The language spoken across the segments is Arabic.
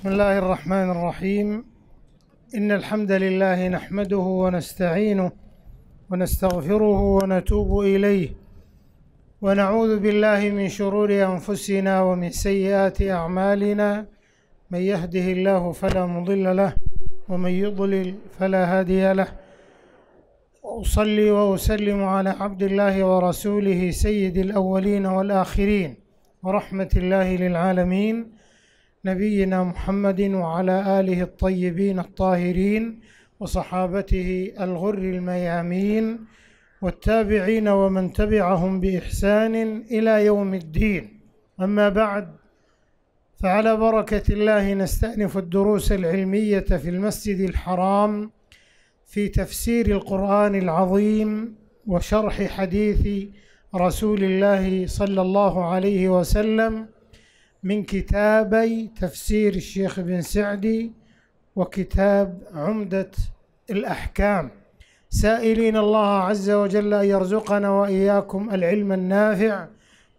بسم الله الرحمن الرحيم إن الحمد لله نحمده ونستعينه ونستغفره ونتوب إليه ونعوذ بالله من شرور أنفسنا ومن سيئات أعمالنا من يهده الله فلا مضل له ومن يضلل فلا هادي له وأصلي وأسلم على عبد الله ورسوله سيد الأولين والآخرين ورحمة الله للعالمين نبينا محمد وعلى آله الطيبين الطاهرين وصحابته الغر الميامين والتابعين ومن تبعهم بإحسان إلى يوم الدين أما بعد فعلى بركة الله نستأنف الدروس العلمية في المسجد الحرام في تفسير القرآن العظيم وشرح حديث رسول الله صلى الله عليه وسلم من كتابي تفسير الشيخ ابن سعدي وكتاب عمدة الأحكام سائلين الله عز وجل أن يرزقنا وإياكم العلم النافع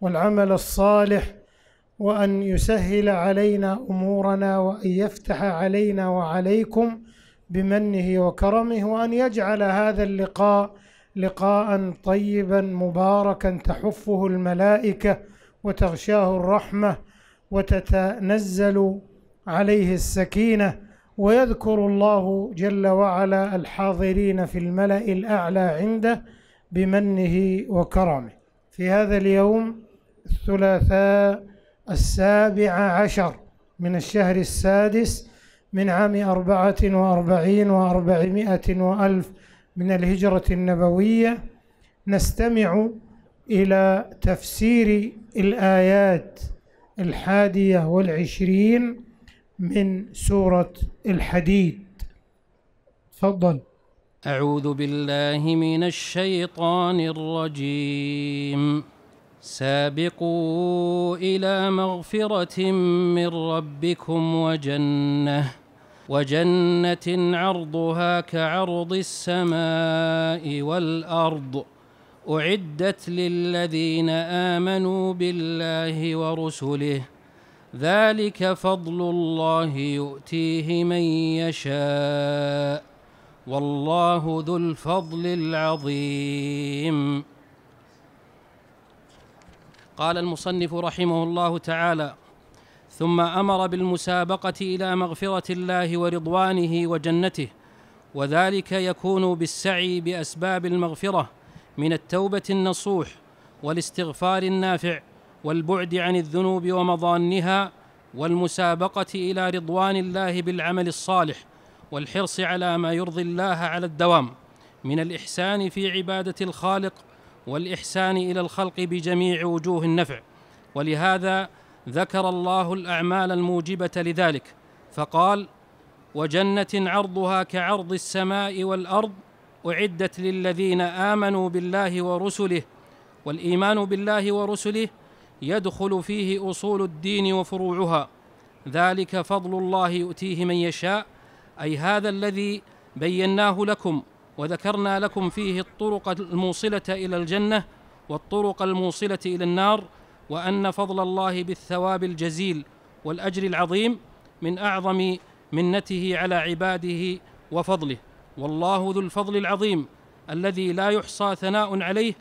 والعمل الصالح وأن يسهل علينا أمورنا وأن يفتح علينا وعليكم بمنه وكرمه وأن يجعل هذا اللقاء لقاء طيبا مباركا تحفه الملائكة وتغشاه الرحمة وتتنزل عليه السكينة ويذكر الله جل وعلا الحاضرين في الملأ الأعلى عنده بمنه وكرمه في هذا اليوم الثلاثاء السابع عشر من الشهر السادس من عام أربعة وأربعين وأربعمائة وألف من الهجرة النبوية نستمع إلى تفسير الآيات الحادية والعشرين من سورة الحديد تفضل أعوذ بالله من الشيطان الرجيم سابقوا إلى مغفرة من ربكم وجنة وجنة عرضها كعرض السماء والأرض اعدت للذين امنوا بالله ورسله ذلك فضل الله يؤتيه من يشاء والله ذو الفضل العظيم قال المصنف رحمه الله تعالى ثم امر بالمسابقه الى مغفره الله ورضوانه وجنته وذلك يكون بالسعي باسباب المغفره من التوبة النصوح والاستغفار النافع والبعد عن الذنوب ومضانها والمسابقة إلى رضوان الله بالعمل الصالح والحرص على ما يرضي الله على الدوام من الإحسان في عبادة الخالق والإحسان إلى الخلق بجميع وجوه النفع ولهذا ذكر الله الأعمال الموجبة لذلك فقال وجنة عرضها كعرض السماء والأرض اعدت للذين امنوا بالله ورسله والايمان بالله ورسله يدخل فيه اصول الدين وفروعها ذلك فضل الله يؤتيه من يشاء اي هذا الذي بيناه لكم وذكرنا لكم فيه الطرق الموصله الى الجنه والطرق الموصله الى النار وان فضل الله بالثواب الجزيل والاجر العظيم من اعظم منته على عباده وفضله والله ذو الفضل العظيم الذي لا يحصى ثناء عليه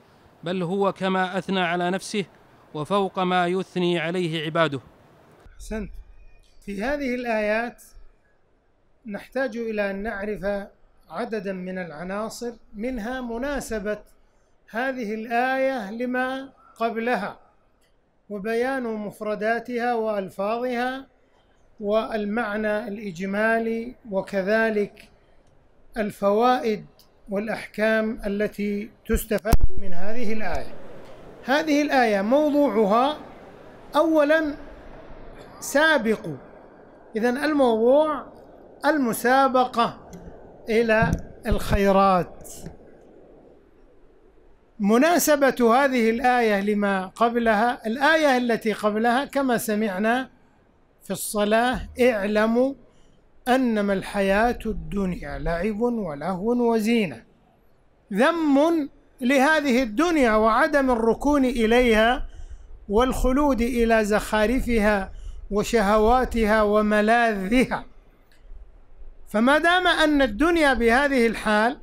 بل هو كما اثنى على نفسه وفوق ما يثني عليه عباده. احسنت. في هذه الايات نحتاج الى ان نعرف عددا من العناصر منها مناسبه هذه الايه لما قبلها وبيان مفرداتها والفاظها والمعنى الاجمالي وكذلك الفوائد والأحكام التي تستفاد من هذه الآية هذه الآية موضوعها أولا سابق إذا الموضوع المسابقة إلى الخيرات مناسبة هذه الآية لما قبلها الآية التي قبلها كما سمعنا في الصلاة اعلموا أنما الحياة الدنيا لعب ولهو وزينة ذم لهذه الدنيا وعدم الركون إليها والخلود إلى زخارفها وشهواتها وملاذها فما دام أن الدنيا بهذه الحال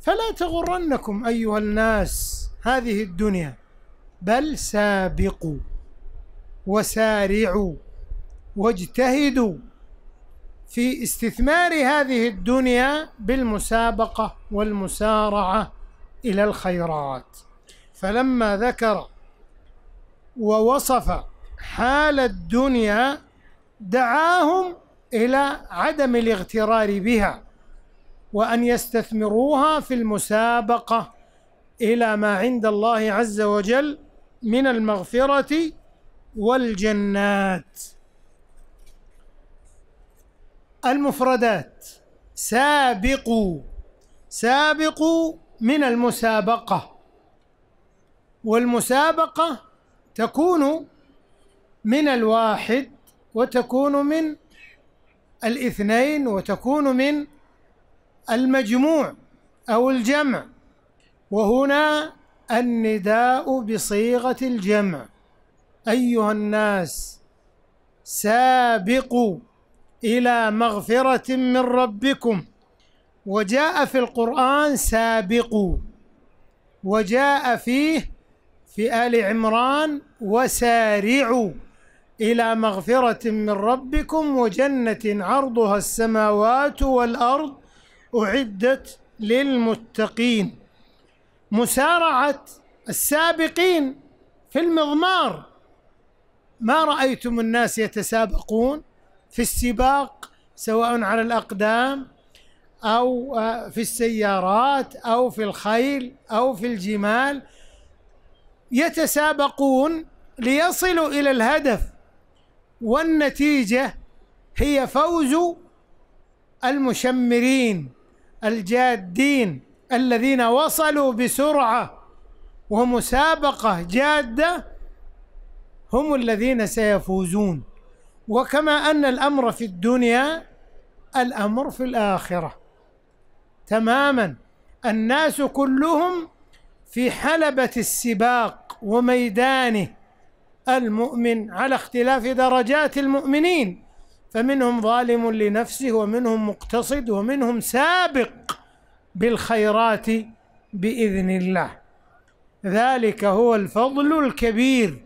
فلا تغرنكم أيها الناس هذه الدنيا بل سابقوا وسارعوا واجتهدوا في استثمار هذه الدنيا بالمسابقه والمسارعه الى الخيرات فلما ذكر ووصف حال الدنيا دعاهم الى عدم الاغترار بها وان يستثمروها في المسابقه الى ما عند الله عز وجل من المغفره والجنات المفردات سابقوا سابقوا من المسابقة والمسابقة تكون من الواحد وتكون من الاثنين وتكون من المجموع أو الجمع وهنا النداء بصيغة الجمع أيها الناس سابقوا إلى مغفرة من ربكم وجاء في القرآن سابقوا وجاء فيه في آل عمران وسارعوا إلى مغفرة من ربكم وجنة عرضها السماوات والأرض أعدت للمتقين مسارعة السابقين في المضمار ما رأيتم الناس يتسابقون في السباق سواء على الأقدام أو آه، في السيارات أو في الخيل أو في الجمال يتسابقون ليصلوا إلى الهدف والنتيجة هي فوز المشمرين الجادين الذين وصلوا بسرعة ومسابقة جادة هم الذين سيفوزون وكما ان الامر في الدنيا الامر في الاخره تماما الناس كلهم في حلبه السباق وميدانه المؤمن على اختلاف درجات المؤمنين فمنهم ظالم لنفسه ومنهم مقتصد ومنهم سابق بالخيرات باذن الله ذلك هو الفضل الكبير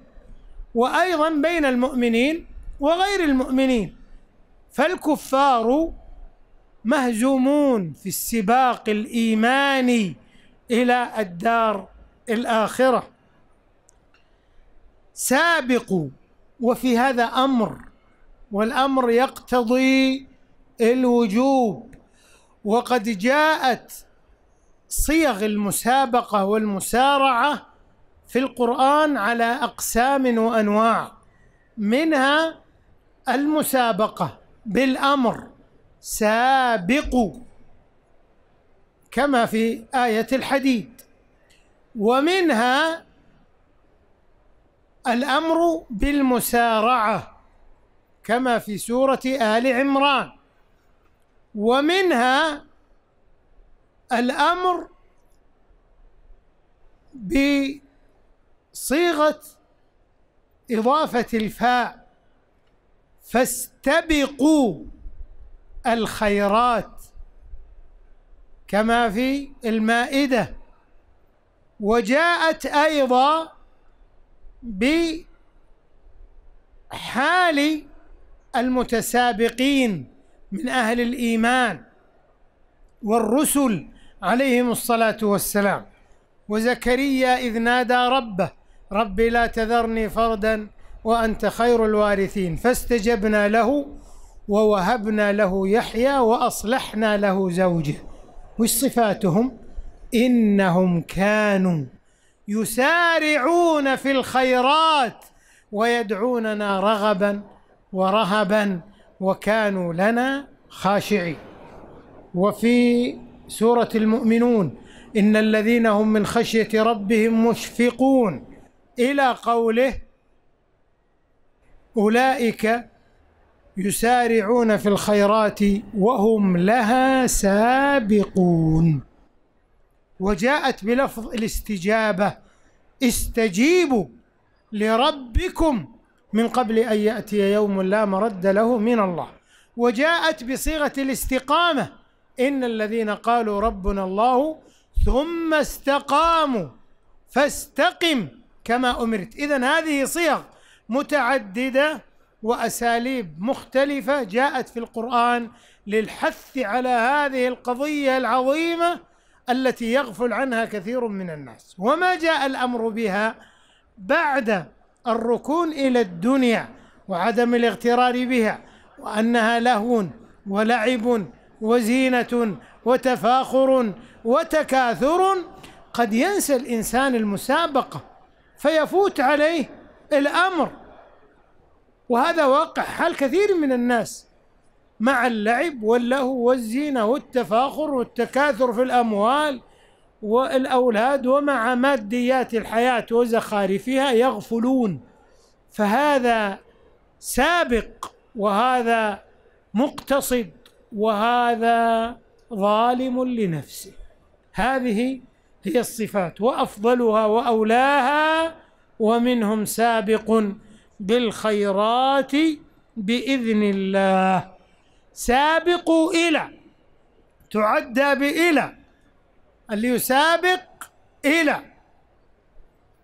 وايضا بين المؤمنين وغير المؤمنين فالكفار مهزومون في السباق الايماني الى الدار الاخره سابقوا وفي هذا امر والامر يقتضي الوجوب وقد جاءت صيغ المسابقه والمسارعه في القران على اقسام وانواع منها المسابقة بالأمر سابقوا كما في آية الحديد ومنها الأمر بالمسارعة كما في سورة آل عمران ومنها الأمر بصيغة إضافة الفاء فاستبقوا الخيرات كما في المائده وجاءت ايضا بحال المتسابقين من اهل الايمان والرسل عليهم الصلاه والسلام وزكريا اذ نادى ربه ربي لا تذرني فردا وأنت خير الوارثين فاستجبنا له ووهبنا له يحيى وأصلحنا له زوجه وش صفاتهم إنهم كانوا يسارعون في الخيرات ويدعوننا رغبا ورهبا وكانوا لنا خاشعين وفي سورة المؤمنون إن الذين هم من خشية ربهم مشفقون إلى قوله أولئك يسارعون في الخيرات وهم لها سابقون وجاءت بلفظ الاستجابة استجيبوا لربكم من قبل أن يأتي يوم لا مرد له من الله وجاءت بصيغة الاستقامة إن الذين قالوا ربنا الله ثم استقاموا فاستقم كما أمرت إذا هذه صيغ متعدده واساليب مختلفه جاءت في القران للحث على هذه القضيه العظيمه التي يغفل عنها كثير من الناس وما جاء الامر بها بعد الركون الى الدنيا وعدم الاغترار بها وانها لهو ولعب وزينه وتفاخر وتكاثر قد ينسى الانسان المسابقه فيفوت عليه الأمر وهذا واقع حال كثير من الناس مع اللعب واللهو والزينة والتفاخر والتكاثر في الأموال والأولاد ومع ماديات الحياة وزخارفها يغفلون فهذا سابق وهذا مقتصد وهذا ظالم لنفسه هذه هي الصفات وافضلها واولاها ومنهم سابق بالخيرات بإذن الله سابق إلى تعدى بإلى اللي يسابق إلى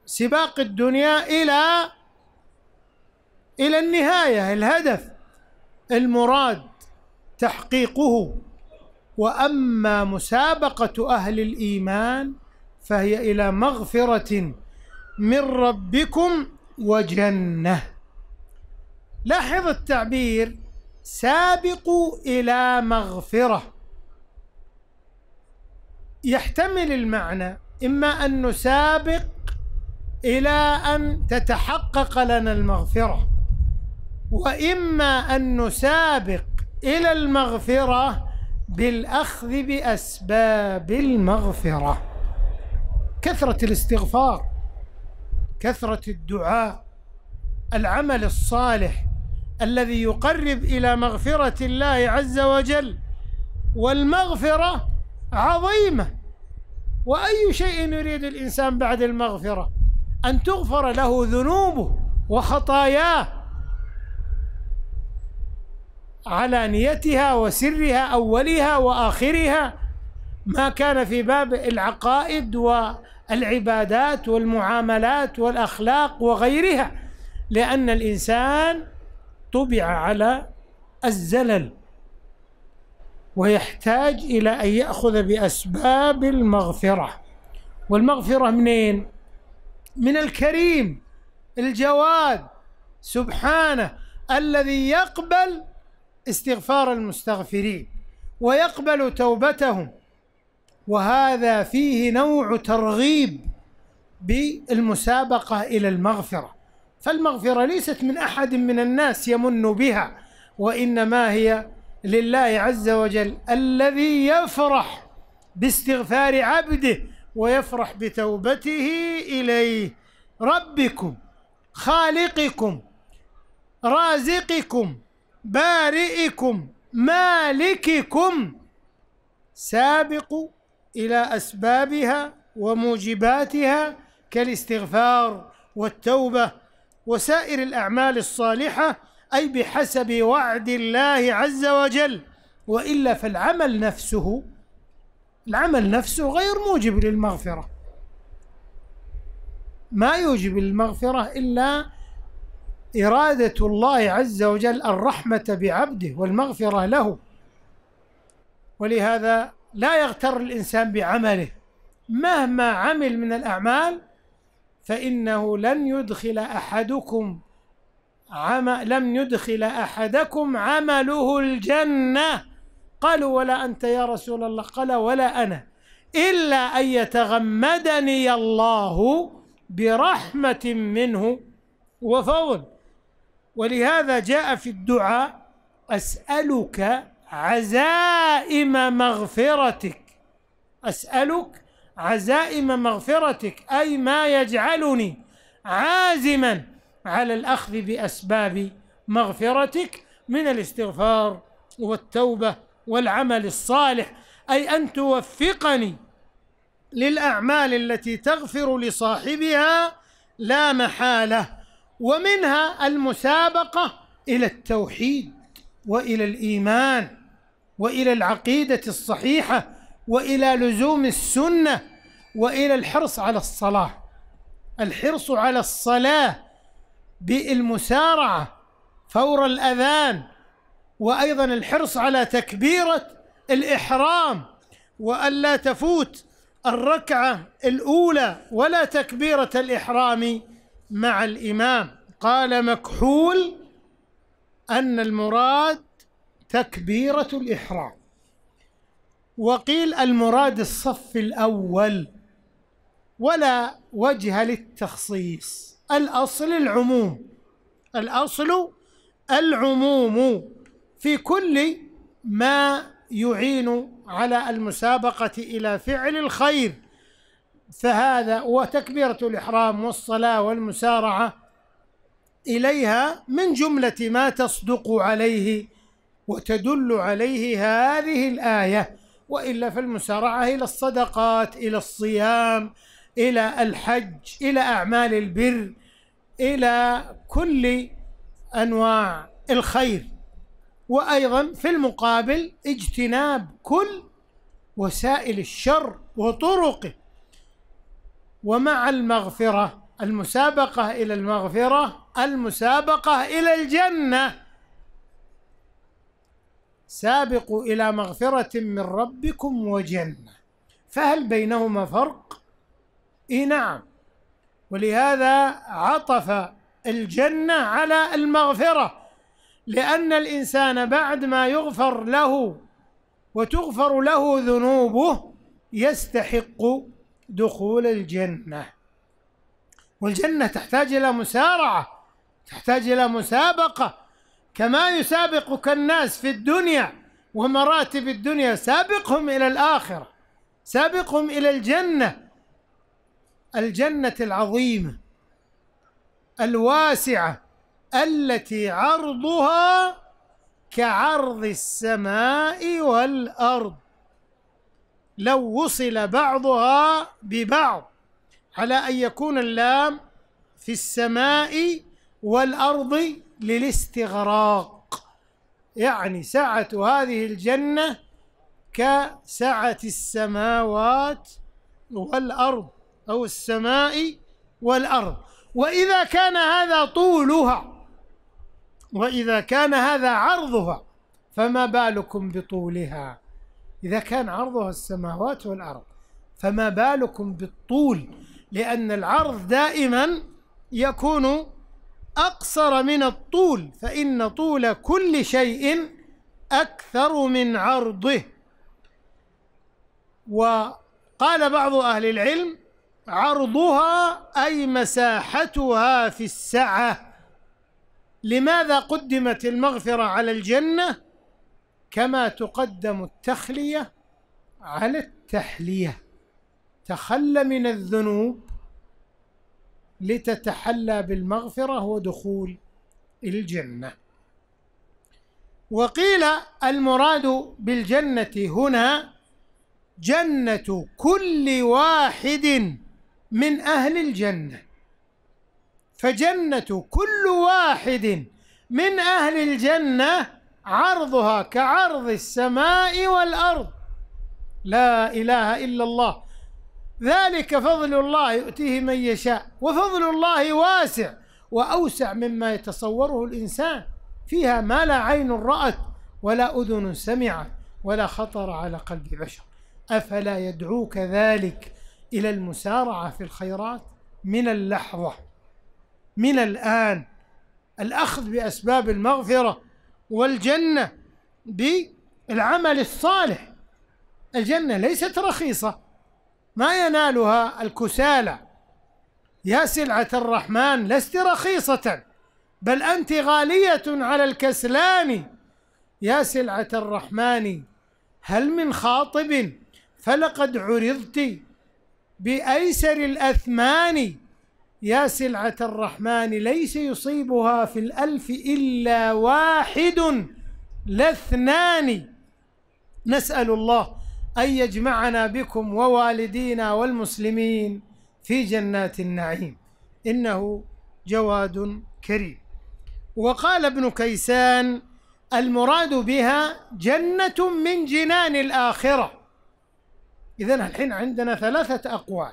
سباق الدنيا إلى إلى النهاية الهدف المراد تحقيقه وأما مسابقة أهل الإيمان فهي إلى مغفرة من ربكم وجنة لاحظ التعبير سابقوا إلى مغفرة يحتمل المعنى إما أن نسابق إلى أن تتحقق لنا المغفرة وإما أن نسابق إلى المغفرة بالأخذ بأسباب المغفرة كثرة الاستغفار كثرة الدعاء العمل الصالح الذي يقرب إلى مغفرة الله عز وجل والمغفرة عظيمة وأي شيء يريد الإنسان بعد المغفرة أن تغفر له ذنوبه وخطاياه علانيتها وسرها أولها وآخرها ما كان في باب العقائد و العبادات والمعاملات والاخلاق وغيرها لان الانسان طبع على الزلل ويحتاج الى ان ياخذ باسباب المغفره والمغفره منين من الكريم الجواد سبحانه الذي يقبل استغفار المستغفرين ويقبل توبتهم وهذا فيه نوع ترغيب بالمسابقه الى المغفره فالمغفره ليست من احد من الناس يمن بها وانما هي لله عز وجل الذي يفرح باستغفار عبده ويفرح بتوبته اليه ربكم خالقكم رازقكم بارئكم مالككم سابق الى اسبابها وموجباتها كالاستغفار والتوبه وسائر الاعمال الصالحه اي بحسب وعد الله عز وجل والا فالعمل نفسه العمل نفسه غير موجب للمغفره ما يوجب المغفره الا اراده الله عز وجل الرحمه بعبده والمغفره له ولهذا لا يغتر الإنسان بعمله مهما عمل من الأعمال فإنه لن يدخل أحدكم عم لم يدخل أحدكم عمله الجنة قالوا ولا أنت يا رسول الله قال ولا أنا إلا أن يتغمدني الله برحمة منه وفضل ولهذا جاء في الدعاء أسألك عزائم مغفرتك أسألك عزائم مغفرتك أي ما يجعلني عازما على الأخذ بأسباب مغفرتك من الاستغفار والتوبة والعمل الصالح أي أن توفقني للأعمال التي تغفر لصاحبها لا محالة ومنها المسابقة إلى التوحيد وإلى الإيمان والى العقيده الصحيحه والى لزوم السنه والى الحرص على الصلاه الحرص على الصلاه بالمسارعه فور الاذان وايضا الحرص على تكبيره الاحرام والا تفوت الركعه الاولى ولا تكبيره الاحرام مع الامام قال مكحول ان المراد تكبيرة الإحرام وقيل المراد الصف الأول ولا وجه للتخصيص الأصل العموم الأصل العموم في كل ما يعين على المسابقة إلى فعل الخير فهذا وتكبيرة الإحرام والصلاة والمسارعة إليها من جملة ما تصدق عليه وتدل عليه هذه الآية وإلا فالمسارعة إلى الصدقات إلى الصيام إلى الحج إلى أعمال البر إلى كل أنواع الخير وأيضا في المقابل اجتناب كل وسائل الشر وطرقه ومع المغفرة المسابقة إلى المغفرة المسابقة إلى الجنة سابقوا إلى مغفرة من ربكم وجنة فهل بينهما فرق؟ إي نعم ولهذا عطف الجنة على المغفرة لأن الإنسان بعد ما يغفر له وتغفر له ذنوبه يستحق دخول الجنة والجنة تحتاج إلى مسارعة تحتاج إلى مسابقة كما يسابقك الناس في الدنيا ومراتب الدنيا سابقهم إلى الآخرة سابقهم إلى الجنة الجنة العظيمة الواسعة التي عرضها كعرض السماء والأرض لو وصل بعضها ببعض على أن يكون اللام في السماء والأرض للاستغراق يعني سعة هذه الجنة كسعة السماوات والأرض أو السماء والأرض وإذا كان هذا طولها وإذا كان هذا عرضها فما بالكم بطولها إذا كان عرضها السماوات والأرض فما بالكم بالطول لأن العرض دائما يكون أقصر من الطول فإن طول كل شيء أكثر من عرضه وقال بعض أهل العلم عرضها أي مساحتها في السعة لماذا قدمت المغفرة على الجنة كما تقدم التخلية على التحلية تخلى من الذنوب لتتحلى بالمغفرة ودخول الجنة وقيل المراد بالجنة هنا جنة كل واحد من أهل الجنة فجنة كل واحد من أهل الجنة عرضها كعرض السماء والأرض لا إله إلا الله ذلك فضل الله يؤتيه من يشاء وفضل الله واسع واوسع مما يتصوره الانسان فيها ما لا عين رات ولا اذن سمعت ولا خطر على قلب بشر افلا يدعوك ذلك الى المسارعه في الخيرات من اللحظه من الان الاخذ باسباب المغفره والجنه بالعمل الصالح الجنه ليست رخيصه ما ينالها الكسالى يا سلعة الرحمن لست رخيصة بل أنت غالية على الكسلان يا سلعة الرحمن هل من خاطب فلقد عرضت بأيسر الأثمان يا سلعة الرحمن ليس يصيبها في الألف إلا واحد لاثنان نسأل الله أن يجمعنا بكم ووالدينا والمسلمين في جنات النعيم إنه جواد كريم وقال ابن كيسان المراد بها جنة من جنان الآخرة إذا الحين عندنا ثلاثة أقوال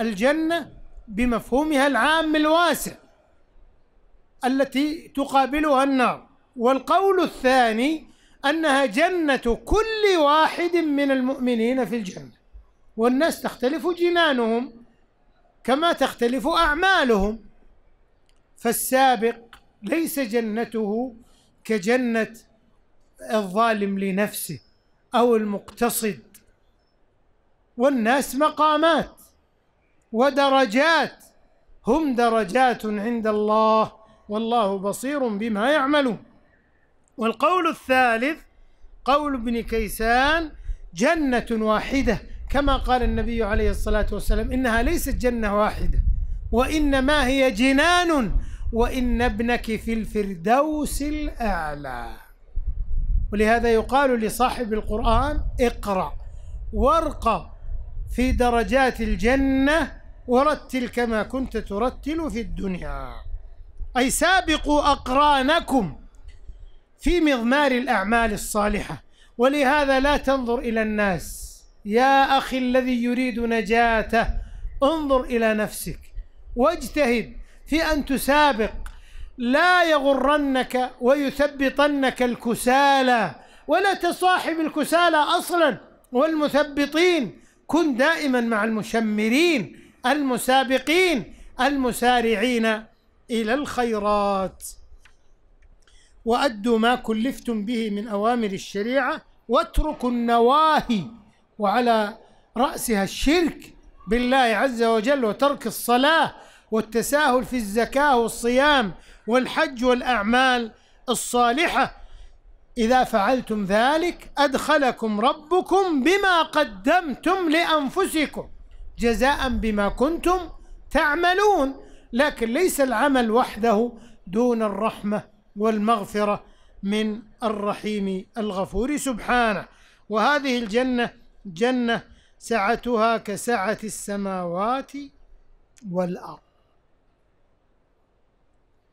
الجنة بمفهومها العام الواسع التي تقابلها النار والقول الثاني أنها جنة كل واحد من المؤمنين في الجنة والناس تختلف جنانهم كما تختلف أعمالهم فالسابق ليس جنته كجنة الظالم لنفسه أو المقتصد والناس مقامات ودرجات هم درجات عند الله والله بصير بما يعملون والقول الثالث قول ابن كيسان جنة واحدة كما قال النبي عليه الصلاة والسلام إنها ليست جنة واحدة وإنما هي جنان وإن ابنك في الفردوس الأعلى ولهذا يقال لصاحب القرآن اقرأ وارقى في درجات الجنة ورتل كما كنت ترتل في الدنيا أي سابقوا أقرانكم في مضمار الأعمال الصالحة ولهذا لا تنظر إلى الناس يا أخي الذي يريد نجاته انظر إلى نفسك واجتهد في أن تسابق لا يغرنك ويثبطنك الكسالى ولا تصاحب الكسالى أصلا والمثبطين كن دائما مع المشمرين المسابقين المسارعين إلى الخيرات وأدوا ما كلفتم به من أوامر الشريعة واتركوا النواهي وعلى رأسها الشرك بالله عز وجل وترك الصلاة والتساهل في الزكاة والصيام والحج والأعمال الصالحة إذا فعلتم ذلك أدخلكم ربكم بما قدمتم لأنفسكم جزاء بما كنتم تعملون لكن ليس العمل وحده دون الرحمة والمغفرة من الرحيم الغفور سبحانه وهذه الجنة جنة سعتها كسعة السماوات والأرض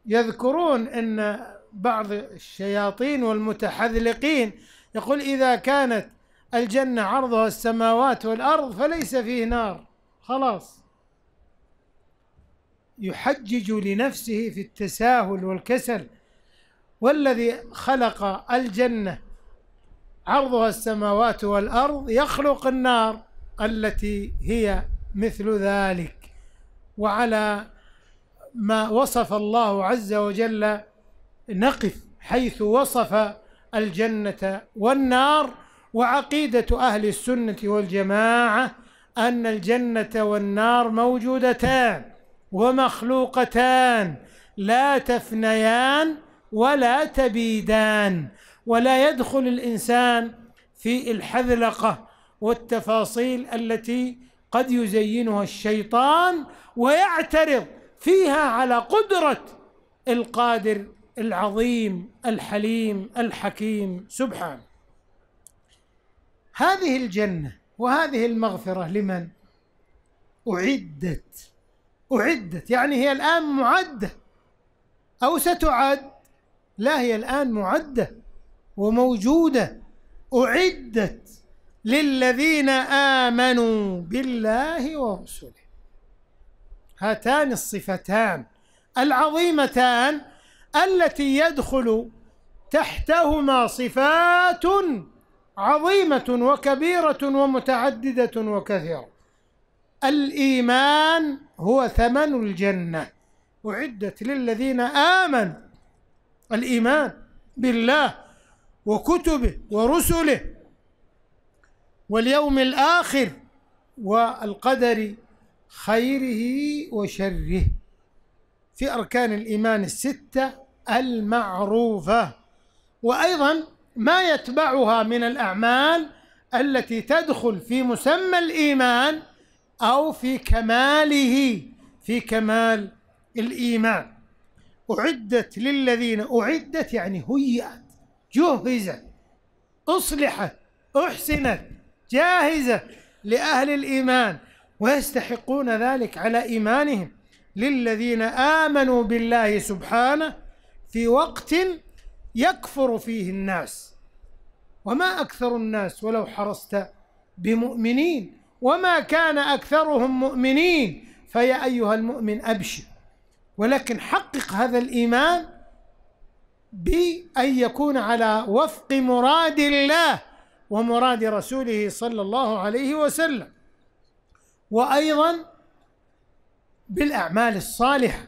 يذكرون أن بعض الشياطين والمتحذلقين يقول إذا كانت الجنة عرضها السماوات والأرض فليس فيه نار خلاص يحجج لنفسه في التساهل والكسل والذي خلق الجنة عرضها السماوات والأرض يخلق النار التي هي مثل ذلك وعلى ما وصف الله عز وجل نقف حيث وصف الجنة والنار وعقيدة أهل السنة والجماعة أن الجنة والنار موجودتان ومخلوقتان لا تفنيان ولا تبيدان ولا يدخل الإنسان في الحذلقة والتفاصيل التي قد يزينها الشيطان ويعترض فيها على قدرة القادر العظيم الحليم الحكيم سبحانه هذه الجنة وهذه المغفرة لمن أعدت أعدت يعني هي الآن معدة أو ستعد لا هي الآن معدة وموجودة أعدت للذين آمنوا بالله ورسله هاتان الصفتان العظيمتان التي يدخل تحتهما صفات عظيمة وكبيرة ومتعددة وكثيرة الإيمان هو ثمن الجنة أعدت للذين آمنوا الإيمان بالله وكتبه ورسله واليوم الآخر والقدر خيره وشره في أركان الإيمان الستة المعروفة وأيضا ما يتبعها من الأعمال التي تدخل في مسمى الإيمان أو في كماله في كمال الإيمان أعدت للذين أعدت يعني هيئت جهزت أصلحت أحسنت جاهزة لأهل الإيمان ويستحقون ذلك على إيمانهم للذين آمنوا بالله سبحانه في وقت يكفر فيه الناس وما أكثر الناس ولو حرصت بمؤمنين وما كان أكثرهم مؤمنين فيا أيها المؤمن أبشر ولكن حقق هذا الايمان بان يكون على وفق مراد الله ومراد رسوله صلى الله عليه وسلم وايضا بالاعمال الصالحه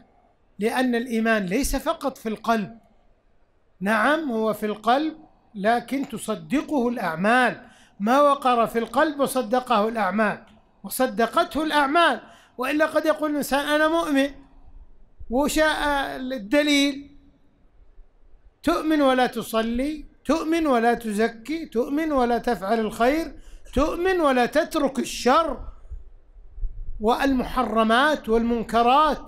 لان الايمان ليس فقط في القلب نعم هو في القلب لكن تصدقه الاعمال ما وقر في القلب وصدقه الاعمال وصدقته الاعمال والا قد يقول الانسان انا مؤمن وشاء الدليل تؤمن ولا تصلي تؤمن ولا تزكي تؤمن ولا تفعل الخير تؤمن ولا تترك الشر والمحرمات والمنكرات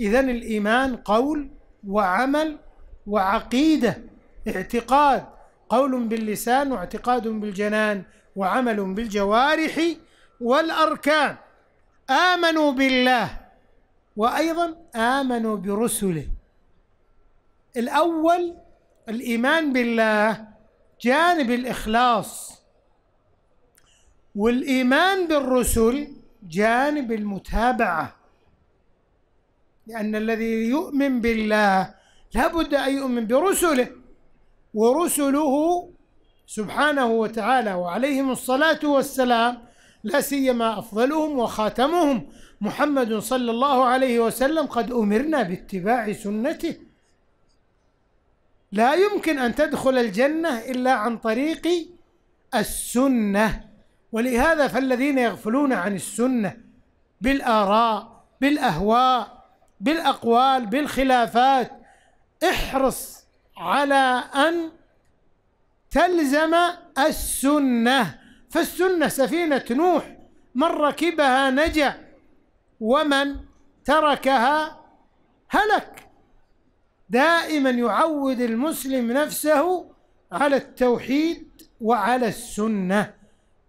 اذا الايمان قول وعمل وعقيده اعتقاد قول باللسان واعتقاد بالجنان وعمل بالجوارح والاركان امنوا بالله وايضا امنوا برسله الاول الايمان بالله جانب الاخلاص والايمان بالرسل جانب المتابعه لان الذي يؤمن بالله لابد ان يؤمن برسله ورسله سبحانه وتعالى وعليهم الصلاه والسلام لا سيما أفضلهم وخاتمهم محمد صلى الله عليه وسلم قد أمرنا باتباع سنته لا يمكن أن تدخل الجنة إلا عن طريق السنة ولهذا فالذين يغفلون عن السنة بالآراء بالأهواء بالأقوال بالخلافات احرص على أن تلزم السنه فالسنة سفينة نوح من ركبها نجا ومن تركها هلك دائما يعود المسلم نفسه على التوحيد وعلى السنة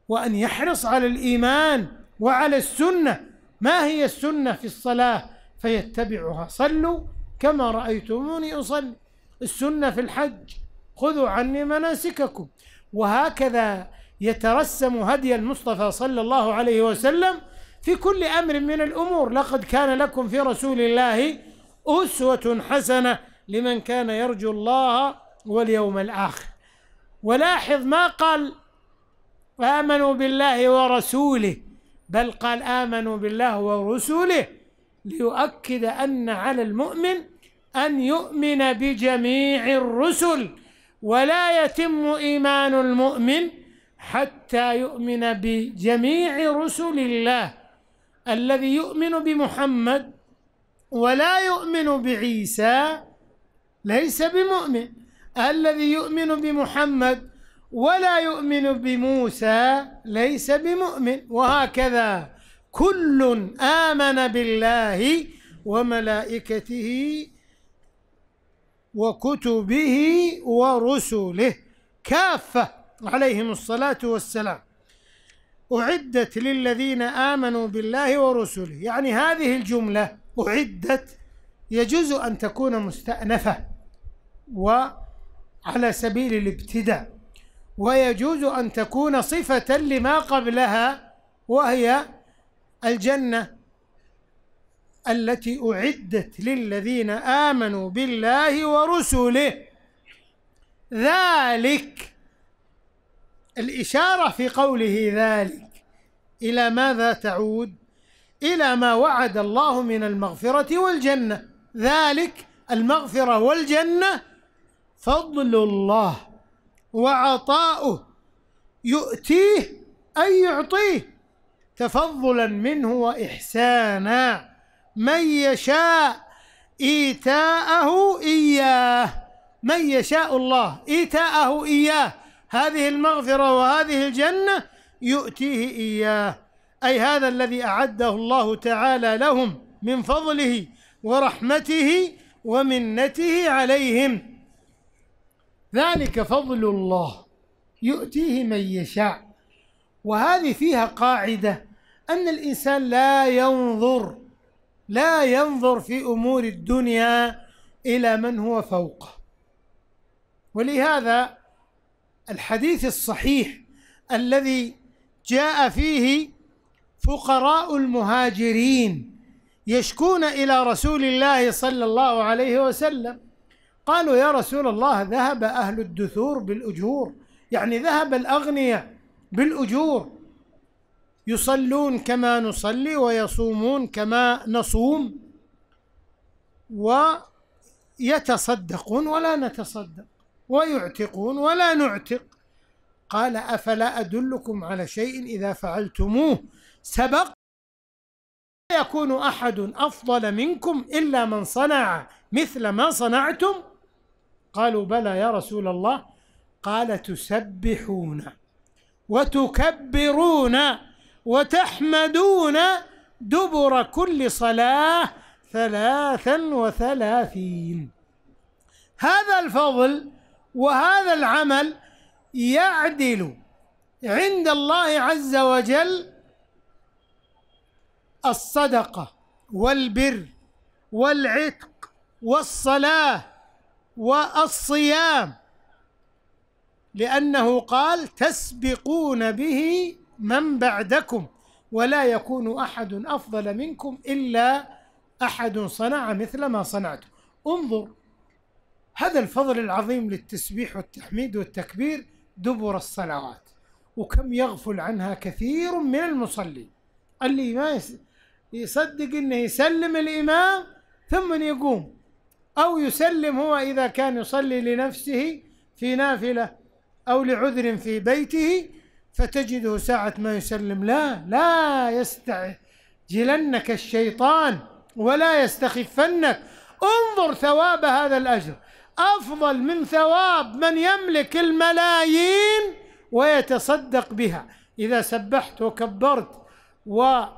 وأن يحرص على الإيمان وعلى السنة ما هي السنة في الصلاة فيتبعها صلوا كما رأيتموني أصلي السنة في الحج خذوا عني مناسككم وهكذا يترسم هدي المصطفى صلى الله عليه وسلم في كل أمر من الأمور لقد كان لكم في رسول الله أسوة حسنة لمن كان يرجو الله واليوم الآخر ولاحظ ما قال آمنوا بالله ورسوله بل قال آمنوا بالله ورسوله ليؤكد أن على المؤمن أن يؤمن بجميع الرسل ولا يتم إيمان المؤمن حتى يؤمن بجميع رسل الله الذي يؤمن بمحمد ولا يؤمن بعيسى ليس بمؤمن الذي يؤمن بمحمد ولا يؤمن بموسى ليس بمؤمن وهكذا كل آمن بالله وملائكته وكتبه ورسله كافه عليهم الصلاة والسلام أعدت للذين آمنوا بالله ورسله يعني هذه الجملة أعدت يجوز أن تكون مستأنفة وعلى سبيل الابتداء ويجوز أن تكون صفة لما قبلها وهي الجنة التي أعدت للذين آمنوا بالله ورسله ذلك الإشارة في قوله ذلك إلى ماذا تعود؟ إلى ما وعد الله من المغفرة والجنة ذلك المغفرة والجنة فضل الله وعطاؤه يؤتيه أي يعطيه تفضلا منه وإحسانا من يشاء إيتاءه إياه من يشاء الله إيتاءه إياه هذه المغفرة وهذه الجنة يؤتيه إياه أي هذا الذي أعده الله تعالى لهم من فضله ورحمته ومنته عليهم ذلك فضل الله يؤتيه من يشاء وهذه فيها قاعدة أن الإنسان لا ينظر لا ينظر في أمور الدنيا إلى من هو فوقه ولهذا الحديث الصحيح الذي جاء فيه فقراء المهاجرين يشكون الى رسول الله صلى الله عليه وسلم قالوا يا رسول الله ذهب اهل الدثور بالاجور يعني ذهب الاغنياء بالاجور يصلون كما نصلي ويصومون كما نصوم ويتصدقون ولا نتصدق ويعتقون ولا نعتق قال افلا ادلكم على شيء اذا فعلتموه سبق لا يكون احد افضل منكم الا من صنع مثل ما صنعتم قالوا بلى يا رسول الله قال تسبحون وتكبرون وتحمدون دبر كل صلاه ثلاثا وثلاثين هذا الفضل وهذا العمل يعدل عند الله عز وجل الصدقة والبر والعتق والصلاة والصيام لأنه قال تسبقون به من بعدكم ولا يكون أحد أفضل منكم إلا أحد صنع مثل ما صنعتم انظر هذا الفضل العظيم للتسبيح والتحميد والتكبير دبر الصلوات وكم يغفل عنها كثير من المصلي اللي ما يصدق انه يسلم الامام ثم يقوم او يسلم هو اذا كان يصلي لنفسه في نافله او لعذر في بيته فتجده ساعه ما يسلم لا لا يستعجلنك الشيطان ولا يستخفنك انظر ثواب هذا الاجر أفضل من ثواب من يملك الملايين ويتصدق بها إذا سبحت وكبرت وسبحت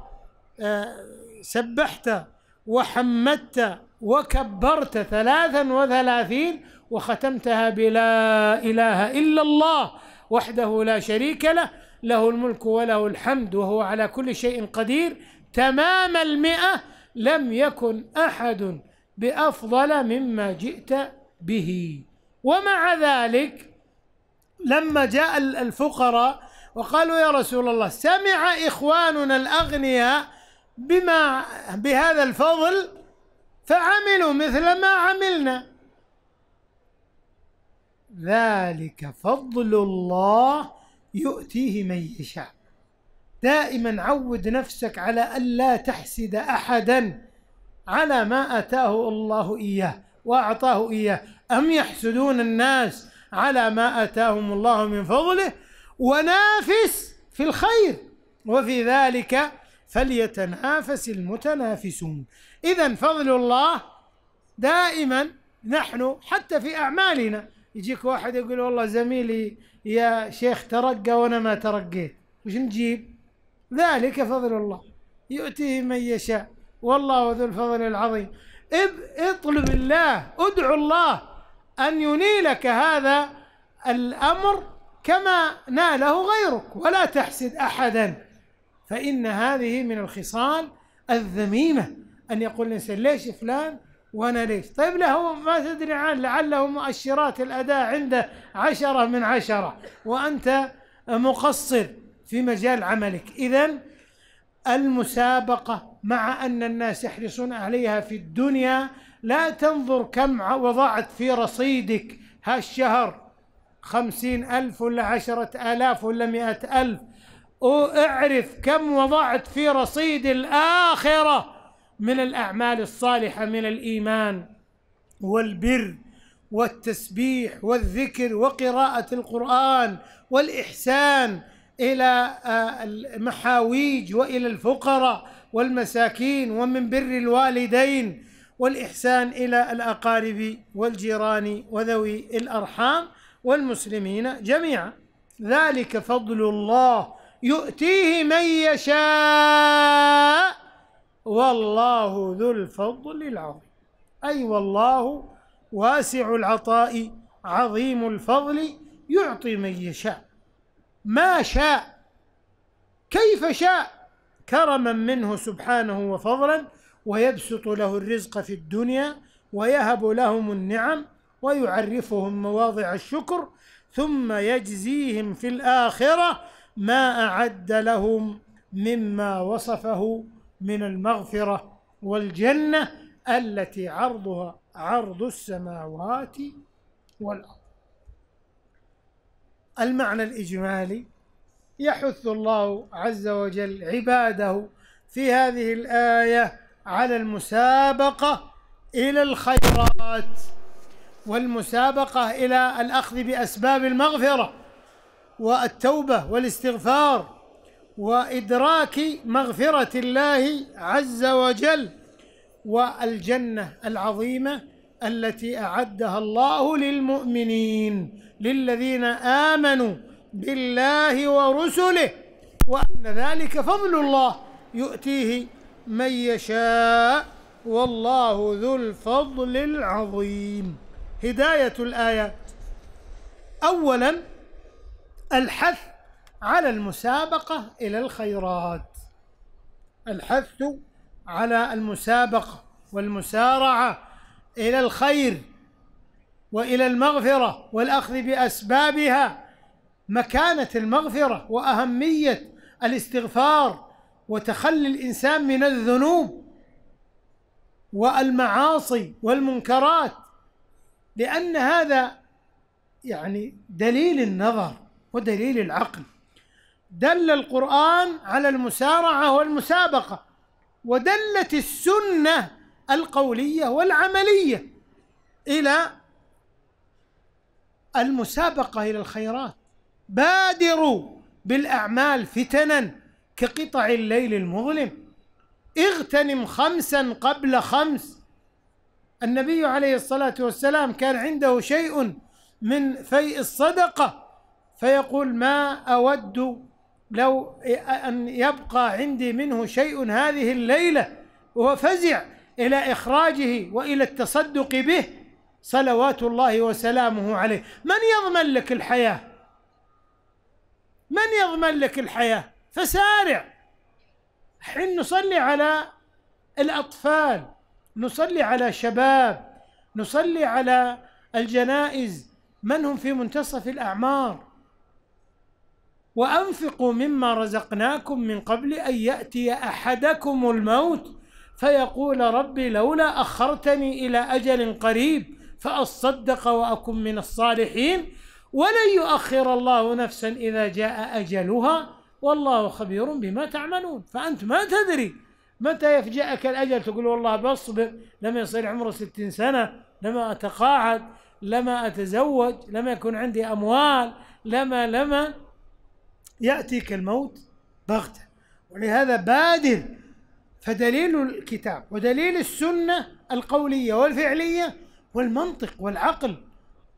آه، وحمدت وكبرت ثلاثا وثلاثين وختمتها بلا إله إلا الله وحده لا شريك له له الملك وله الحمد وهو على كل شيء قدير تمام المئة لم يكن أحد بأفضل مما جئت به ومع ذلك لما جاء الفقراء وقالوا يا رسول الله سمع إخواننا الأغنياء بما بهذا الفضل فعملوا مثل ما عملنا ذلك فضل الله يؤتيه من يشاء دائما عود نفسك على ألا تحسد أحدا على ما أتاه الله إياه وأعطاه إياه أم يحسدون الناس على ما آتاهم الله من فضله ونافس في الخير وفي ذلك فليتنافس المتنافسون إذا فضل الله دائما نحن حتى في أعمالنا يجيك واحد يقول والله زميلي يا شيخ ترقى وأنا ما ترقيت وش نجيب ذلك فضل الله يؤتيه من يشاء والله ذو الفضل العظيم اطلب الله ادعو الله أن ينيلك هذا الأمر كما ناله غيرك ولا تحسد أحدا فإن هذه من الخصال الذميمة أن يقول الإنسان ليش فلان وأنا ليش طيب له ما تدري عنه لعله مؤشرات الأداء عنده عشرة من عشرة وأنت مقصر في مجال عملك إذا المسابقة مع أن الناس يحرصون عليها في الدنيا لا تنظر كم وضعت في رصيدك هالشهر خمسين ألف ولا عشرة آلاف ولا مئة ألف واعرف كم وضعت في رصيد الآخرة من الأعمال الصالحة من الإيمان والبر والتسبيح والذكر وقراءة القرآن والإحسان إلى آه، المحاويج وإلى الفقراء والمساكين ومن بر الوالدين والإحسان إلى الأقارب والجيران وذوي الأرحام والمسلمين جميعا ذلك فضل الله يؤتيه من يشاء والله ذو الفضل العظيم أي والله واسع العطاء عظيم الفضل يعطي من يشاء ما شاء كيف شاء كرما منه سبحانه وفضلا ويبسط له الرزق في الدنيا ويهب لهم النعم ويعرفهم مواضع الشكر ثم يجزيهم في الآخرة ما أعد لهم مما وصفه من المغفرة والجنة التي عرضها عرض السماوات والأرض المعنى الإجمالي يحث الله عز وجل عباده في هذه الآية على المسابقة إلى الخيرات والمسابقة إلى الأخذ بأسباب المغفرة والتوبة والاستغفار وإدراك مغفرة الله عز وجل والجنة العظيمة التي أعدها الله للمؤمنين للذين آمنوا بالله ورسله وأن ذلك فضل الله يؤتيه من يشاء والله ذو الفضل العظيم هداية الآية أولا الحث على المسابقة إلى الخيرات الحث على المسابقة والمسارعة إلى الخير وإلى المغفرة والأخذ بأسبابها مكانة المغفرة وأهمية الاستغفار وتخلي الإنسان من الذنوب والمعاصي والمنكرات لأن هذا يعني دليل النظر ودليل العقل دل القرآن على المسارعة والمسابقة ودلت السنة القولية والعملية إلى المسابقة إلى الخيرات بادروا بالأعمال فتنا كقطع الليل المظلم اغتنم خمسا قبل خمس النبي عليه الصلاة والسلام كان عنده شيء من فيء الصدقة فيقول ما أود لو أن يبقى عندي منه شيء هذه الليلة وهو فزع الى اخراجه والى التصدق به صلوات الله وسلامه عليه من يضمن لك الحياه من يضمن لك الحياه فسارع حين نصلي على الاطفال نصلي على شباب نصلي على الجنائز من هم في منتصف الاعمار وانفقوا مما رزقناكم من قبل ان ياتي احدكم الموت فيقول ربي لولا أخرتني إلى أجل قريب فأصدق وأكن من الصالحين ولن يؤخر الله نفسا إذا جاء أجلها والله خبير بما تعملون فأنت ما تدري متى يفجأك الأجل تقول والله بصبر لما يصير عمره ستين سنة لما أتقاعد لما أتزوج لما يكون عندي أموال لما لما يأتيك الموت بغتة ولهذا بادر فدليل الكتاب ودليل السنة القولية والفعلية والمنطق والعقل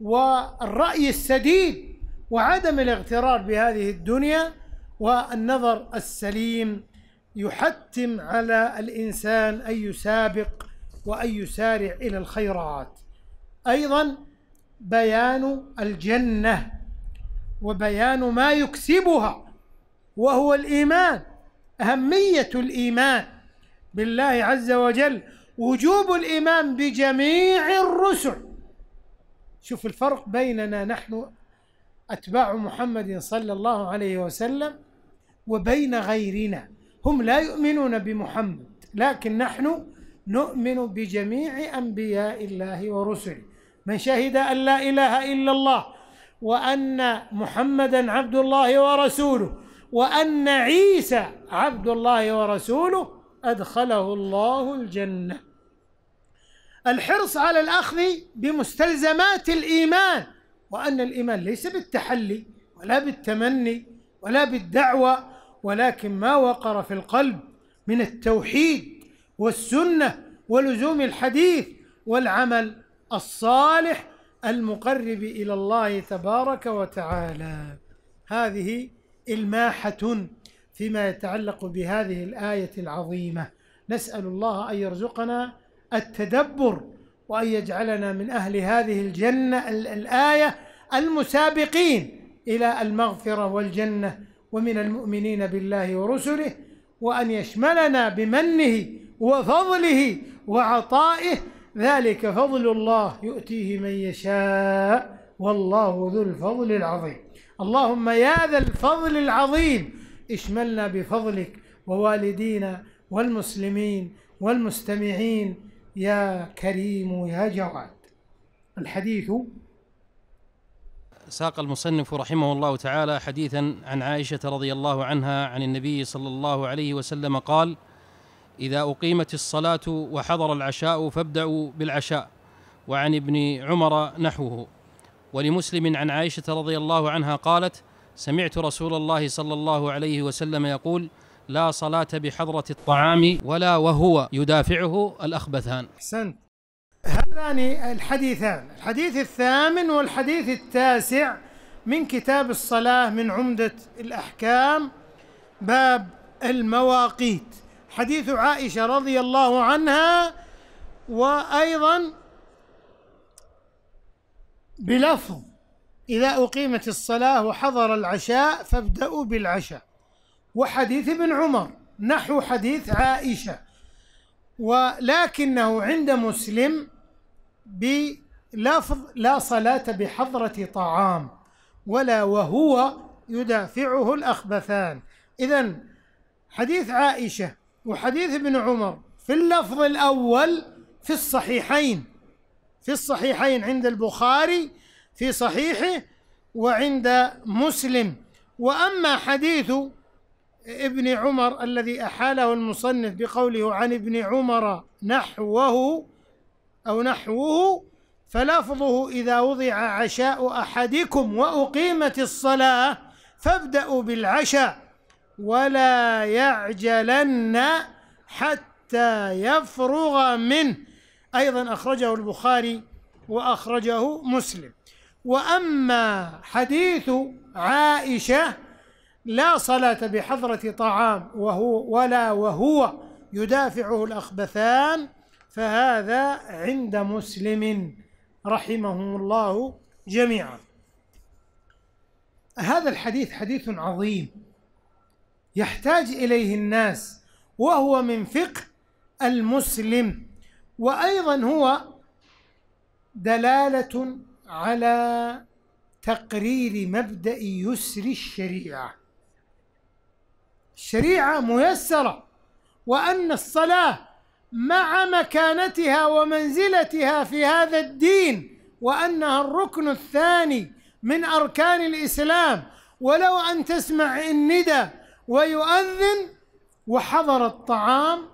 والرأي السديد وعدم الاغترار بهذه الدنيا والنظر السليم يحتم على الإنسان أن يسابق وأن يسارع إلى الخيرات أيضا بيان الجنة وبيان ما يكسبها وهو الإيمان أهمية الإيمان بالله عز وجل وجوب الإيمان بجميع الرسل شوف الفرق بيننا نحن أتباع محمد صلى الله عليه وسلم وبين غيرنا هم لا يؤمنون بمحمد لكن نحن نؤمن بجميع أنبياء الله ورسله من شهد أن لا إله إلا الله وأن محمدا عبد الله ورسوله وأن عيسى عبد الله ورسوله أدخله الله الجنة الحرص على الأخذ بمستلزمات الإيمان وأن الإيمان ليس بالتحلي ولا بالتمني ولا بالدعوة ولكن ما وقر في القلب من التوحيد والسنة ولزوم الحديث والعمل الصالح المقرب إلى الله تبارك وتعالى هذه الماحة فيما يتعلق بهذه الآية العظيمة نسأل الله أن يرزقنا التدبر وأن يجعلنا من أهل هذه الجنة الآية المسابقين إلى المغفرة والجنة ومن المؤمنين بالله ورسله وأن يشملنا بمنه وفضله وعطائه ذلك فضل الله يؤتيه من يشاء والله ذو الفضل العظيم اللهم يا ذا الفضل العظيم اشملنا بفضلك ووالدينا والمسلمين والمستمعين يا كريم يا جواد الحديث ساق المصنف رحمه الله تعالى حديثا عن عائشة رضي الله عنها عن النبي صلى الله عليه وسلم قال إذا أقيمت الصلاة وحضر العشاء فابدأوا بالعشاء وعن ابن عمر نحوه ولمسلم عن عائشة رضي الله عنها قالت سمعت رسول الله صلى الله عليه وسلم يقول لا صلاة بحضرة الطعام ولا وهو يدافعه الأخبثان أحسنت هذان الحديثان الحديث الثامن والحديث التاسع من كتاب الصلاة من عمدة الأحكام باب المواقيت حديث عائشة رضي الله عنها وأيضا بلفظ إذا أقيمت الصلاة وحضر العشاء فابدأوا بالعشاء وحديث ابن عمر نحو حديث عائشة ولكنه عند مسلم بلفظ لا صلاة بحضرة طعام ولا وهو يدافعه الأخبثان إذا حديث عائشة وحديث ابن عمر في اللفظ الأول في الصحيحين في الصحيحين عند البخاري في صحيحه وعند مسلم واما حديث ابن عمر الذي احاله المصنف بقوله عن ابن عمر نحوه او نحوه فلفظه اذا وضع عشاء احدكم واقيمت الصلاه فابداوا بالعشاء ولا يعجلن حتى يفرغ منه ايضا اخرجه البخاري واخرجه مسلم وأما حديث عائشة لا صلاة بحضرة طعام وهو ولا وهو يدافعه الأخبثان فهذا عند مسلم رحمهم الله جميعا هذا الحديث حديث عظيم يحتاج إليه الناس وهو من فقه المسلم وأيضا هو دلالة على تقرير مبدأ يسر الشريعة الشريعة ميسرة وأن الصلاة مع مكانتها ومنزلتها في هذا الدين وأنها الركن الثاني من أركان الإسلام ولو أن تسمع الندى ويؤذن وحضر الطعام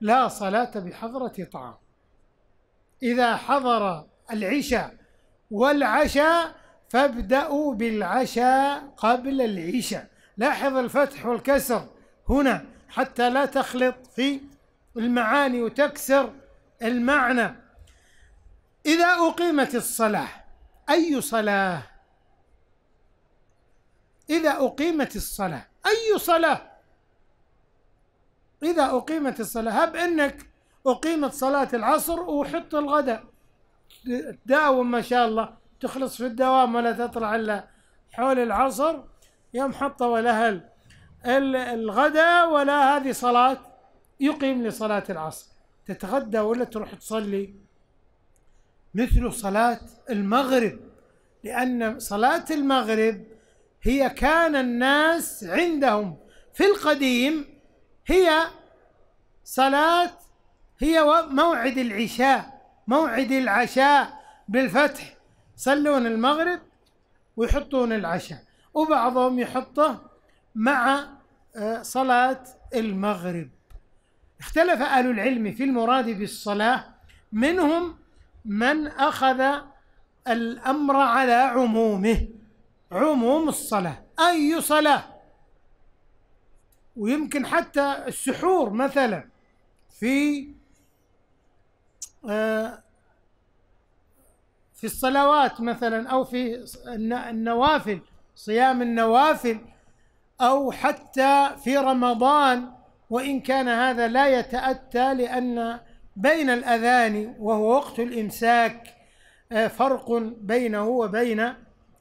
لا صلاة بحضرة طعام إذا حضر العشاء والعشاء فابدأوا بالعشاء قبل العشاء لاحظ الفتح والكسر هنا حتى لا تخلط في المعاني وتكسر المعنى إذا أقيمت الصلاة أي صلاة إذا أقيمت الصلاة أي صلاة إذا أقيمت الصلاة هب أنك أقيمت صلاة العصر وحط الغداء تداوم ما شاء الله تخلص في الدوام ولا تطلع الا حول العصر يوم حطوا الاهل الغداء ولا هذه صلاة يقيم لصلاة العصر تتغدى ولا تروح تصلي مثل صلاة المغرب لأن صلاة المغرب هي كان الناس عندهم في القديم هي صلاة هي موعد العشاء موعد العشاء بالفتح يصلون المغرب ويحطون العشاء وبعضهم يحطه مع آه، صلاة المغرب اختلف أهل العلم في المراد بالصلاة منهم من أخذ الأمر على عمومه عموم الصلاة أي صلاة ويمكن حتى السحور مثلا في آه، في الصلوات مثلا او في النوافل صيام النوافل او حتى في رمضان وان كان هذا لا يتاتى لان بين الاذان وهو وقت الامساك آه، فرق بينه وبين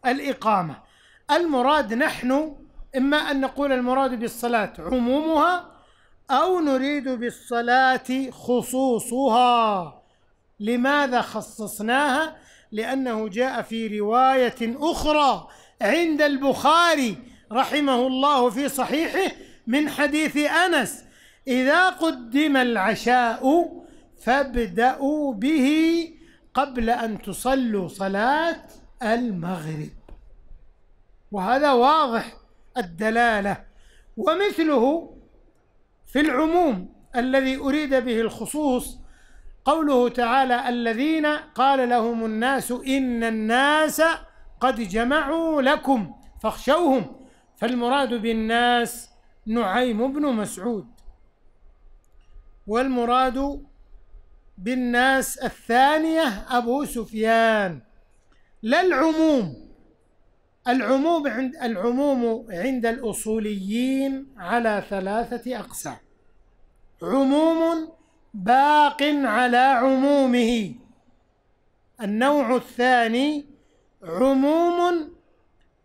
الاقامه المراد نحن اما ان نقول المراد بالصلاه عمومها او نريد بالصلاه خصوصها لماذا خصصناها لانه جاء في روايه اخرى عند البخاري رحمه الله في صحيحه من حديث انس اذا قدم العشاء فابداوا به قبل ان تصلوا صلاه المغرب وهذا واضح الدلاله ومثله في العموم الذي اريد به الخصوص قوله تعالى الذين قال لهم الناس إن الناس قد جمعوا لكم فاخشوهم فالمراد بالناس نعيم بن مسعود والمراد بالناس الثانية أبو سفيان لا العموم العموم عند العموم عند الأصوليين على ثلاثة أقسام عموم باق على عمومه النوع الثاني عموم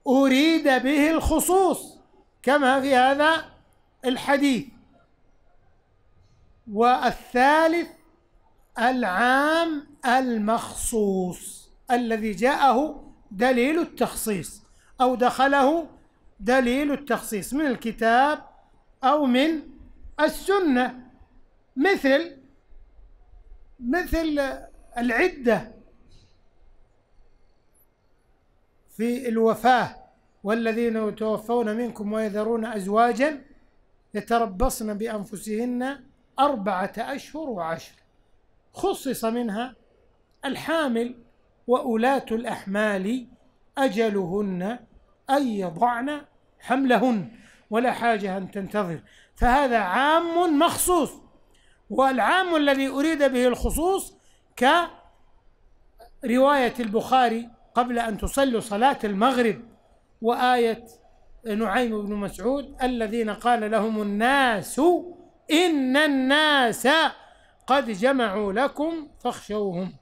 أريد به الخصوص كما في هذا الحديث والثالث العام المخصوص الذي جاءه دليل التخصيص أو دخله دليل التخصيص من الكتاب أو من السنة مثل مثل العدة في الوفاة والذين يتوفون منكم ويذرون أزواجا يتربصن بأنفسهن أربعة أشهر وعشر خصص منها الحامل وأولاة الأحمال أجلهن أن يضعن حملهن ولا حاجة أن تنتظر فهذا عام مخصوص والعام الذي أريد به الخصوص كرواية البخاري قبل أن تصلوا صلاة المغرب وآية نعيم بن مسعود الذين قال لهم الناس إن الناس قد جمعوا لكم فاخشوهم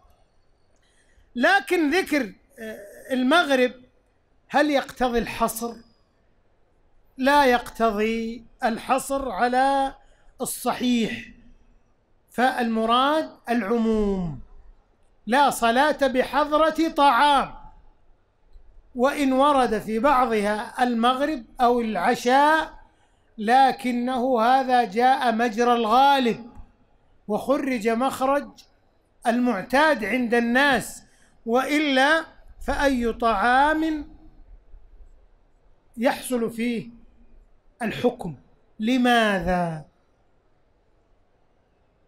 لكن ذكر آه، المغرب هل يقتضي الحصر لا يقتضي الحصر على الصحيح فالمراد العموم لا صلاة بحضرة طعام وإن ورد في بعضها المغرب أو العشاء لكنه هذا جاء مجرى الغالب وخرج مخرج المعتاد عند الناس وإلا فأي طعام يحصل فيه الحكم لماذا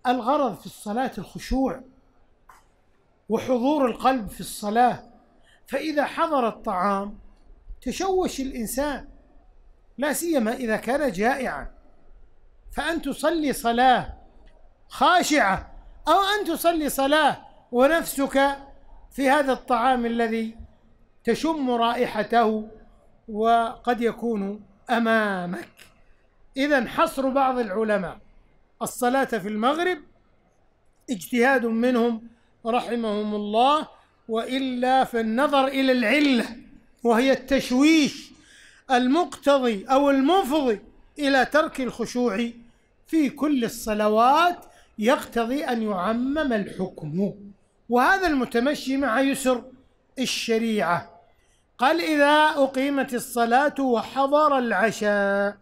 الغرض في الصلاة الخشوع وحضور القلب في الصلاة فإذا حضر الطعام تشوش الإنسان لا سيما إذا كان جائعا فأن تصلي صلاة خاشعة أو أن تصلي صلاة ونفسك في هذا الطعام الذي تشم رائحته وقد يكون أمامك إذا حصر بعض العلماء الصلاة في المغرب اجتهاد منهم رحمهم الله وإلا فالنظر إلى العلة وهي التشويش المقتضي أو المفضي إلى ترك الخشوع في كل الصلوات يقتضي أن يعمم الحكم وهذا المتمشي مع يسر الشريعة قال إذا أقيمت الصلاة وحضر العشاء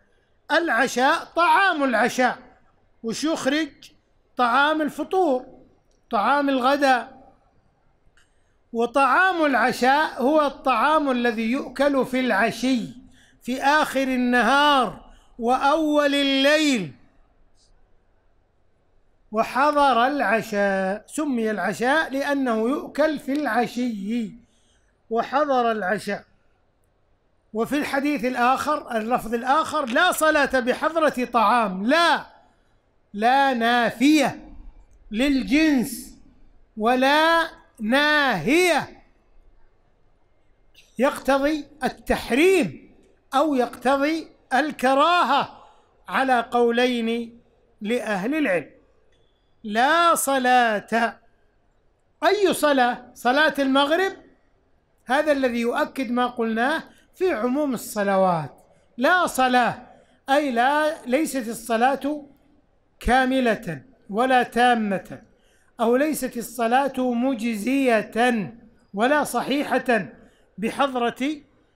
العشاء طعام العشاء وش يخرج طعام الفطور طعام الغداء وطعام العشاء هو الطعام الذي يؤكل في العشي في آخر النهار وأول الليل وحضر العشاء سمي العشاء لأنه يؤكل في العشي وحضر العشاء وفي الحديث الآخر اللفظ الآخر لا صلاة بحضرة طعام لا لا نافية للجنس ولا ناهية يقتضي التحريم أو يقتضي الكراهة على قولين لأهل العلم لا صلاة أي صلاة؟ صلاة المغرب هذا الذي يؤكد ما قلناه في عموم الصلوات لا صلاة أي لا ليست الصلاة كاملة ولا تامة أو ليست الصلاة مجزية ولا صحيحة بحضرة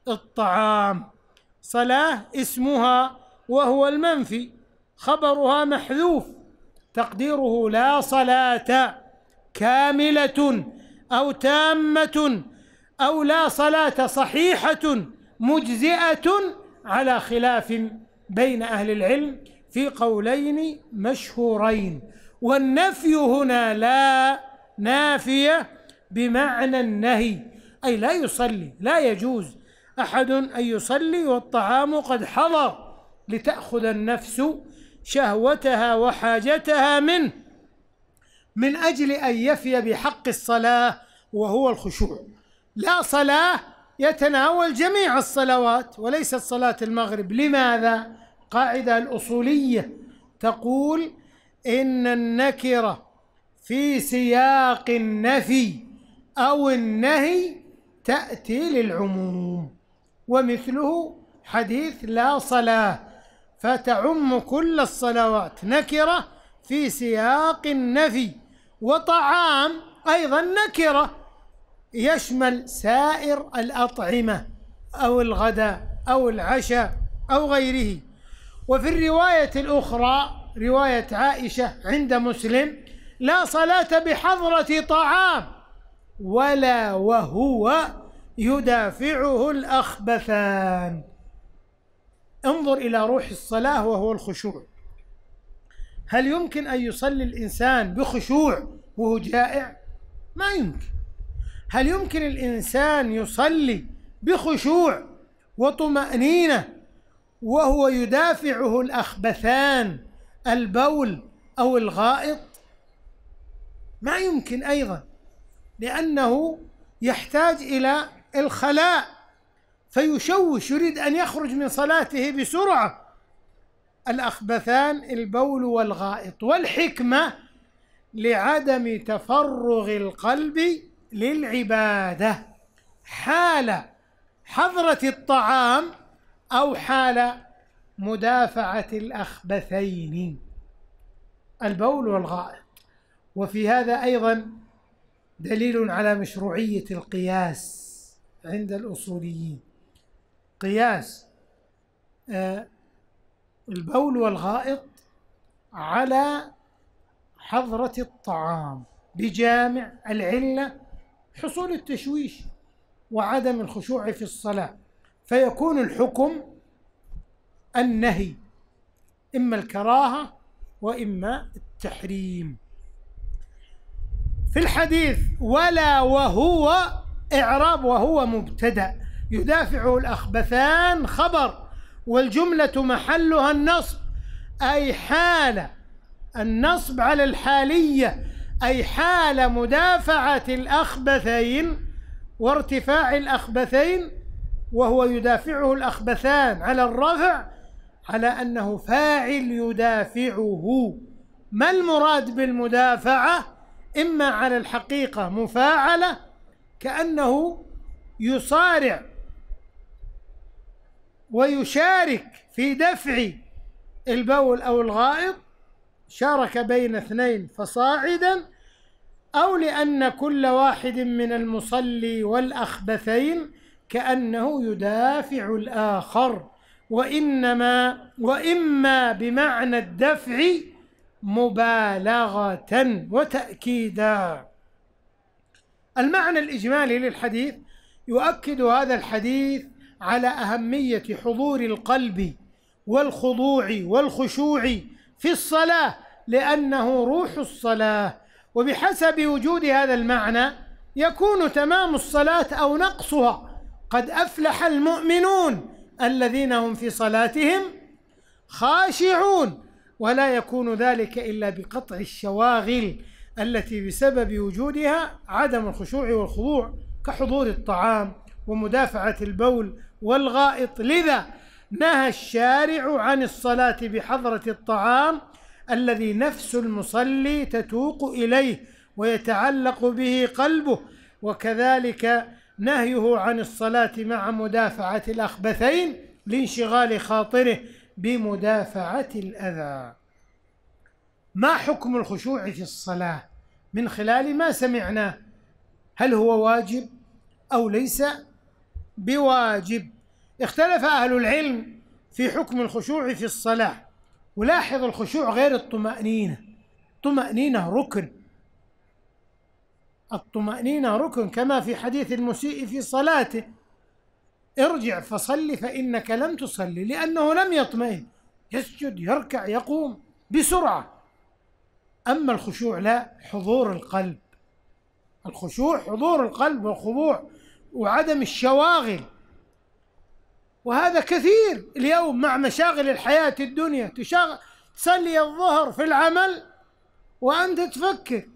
الطعام صلاة اسمها وهو المنفي خبرها محذوف تقديره لا صلاة كاملة أو تامة أو لا صلاة صحيحة مجزئة على خلاف بين أهل العلم في قولين مشهورين والنفي هنا لا نافية بمعنى النهي أي لا يصلي لا يجوز أحد أن يصلي والطعام قد حضر لتأخذ النفس شهوتها وحاجتها منه من أجل أن يفي بحق الصلاة وهو الخشوع لا صلاة يتناول جميع الصلوات وليست صلاة المغرب لماذا؟ القاعدة الأصولية تقول إن النكرة في سياق النفي أو النهي تأتي للعموم ومثله حديث لا صلاة فتعم كل الصلوات نكرة في سياق النفي وطعام أيضا نكرة يشمل سائر الأطعمة أو الغداء أو العشاء أو غيره وفي الرواية الأخرى رواية عائشة عند مسلم لا صلاة بحضرة طعام ولا وهو يدافعه الأخبثان انظر إلى روح الصلاة وهو الخشوع هل يمكن أن يصلي الإنسان بخشوع وهو جائع؟ ما يمكن هل يمكن الإنسان يصلي بخشوع وطمأنينة وهو يدافعه الأخبثان البول أو الغائط ما يمكن أيضا لأنه يحتاج إلى الخلاء فيشوش يريد أن يخرج من صلاته بسرعة الأخبثان البول والغائط والحكمة لعدم تفرغ القلب للعبادة حال حضرة الطعام أو حال مدافعة الأخبثين البول والغائط وفي هذا أيضا دليل على مشروعية القياس عند الأصوليين قياس آه، البول والغائط على حضرة الطعام بجامع العلة حصول التشويش وعدم الخشوع في الصلاة فيكون الحكم النهي إما الكراهة وإما التحريم في الحديث ولا وهو إعراب وهو مبتدأ يدافعه الأخبثان خبر والجملة محلها النصب أي حال النصب على الحالية أي حال مدافعة الأخبثين وارتفاع الأخبثين وهو يدافعه الأخبثان على الرفع على أنه فاعل يدافعه ما المراد بالمدافعة إما على الحقيقة مفاعلة كأنه يصارع ويشارك في دفع البول أو الغائط شارك بين اثنين فصاعدا أو لأن كل واحد من المصلي والأخبثين كأنه يدافع الآخر وإنما وإما بمعنى الدفع مبالغة وتأكيدا المعنى الإجمالي للحديث يؤكد هذا الحديث على أهمية حضور القلب والخضوع والخشوع في الصلاة لأنه روح الصلاة وبحسب وجود هذا المعنى يكون تمام الصلاة أو نقصها قد أفلح المؤمنون الذين هم في صلاتهم خاشعون ولا يكون ذلك إلا بقطع الشواغل التي بسبب وجودها عدم الخشوع والخضوع كحضور الطعام ومدافعة البول والغائط لذا نهى الشارع عن الصلاة بحضرة الطعام الذي نفس المصلي تتوق إليه ويتعلق به قلبه وكذلك نهيه عن الصلاة مع مدافعة الأخبثين لانشغال خاطره بمدافعة الأذى ما حكم الخشوع في الصلاة من خلال ما سمعناه هل هو واجب أو ليس بواجب اختلف أهل العلم في حكم الخشوع في الصلاة ولاحظ الخشوع غير الطمأنينة طمأنينة ركن الطمأنينة ركن كما في حديث المسيء في صلاته ارجع فصل فإنك لم تصلي لأنه لم يطمئن يسجد يركع يقوم بسرعة أما الخشوع لا حضور القلب الخشوع حضور القلب والخضوع وعدم الشواغل وهذا كثير اليوم مع مشاغل الحياة الدنيا تشغل تصلي الظهر في العمل وأنت تفكر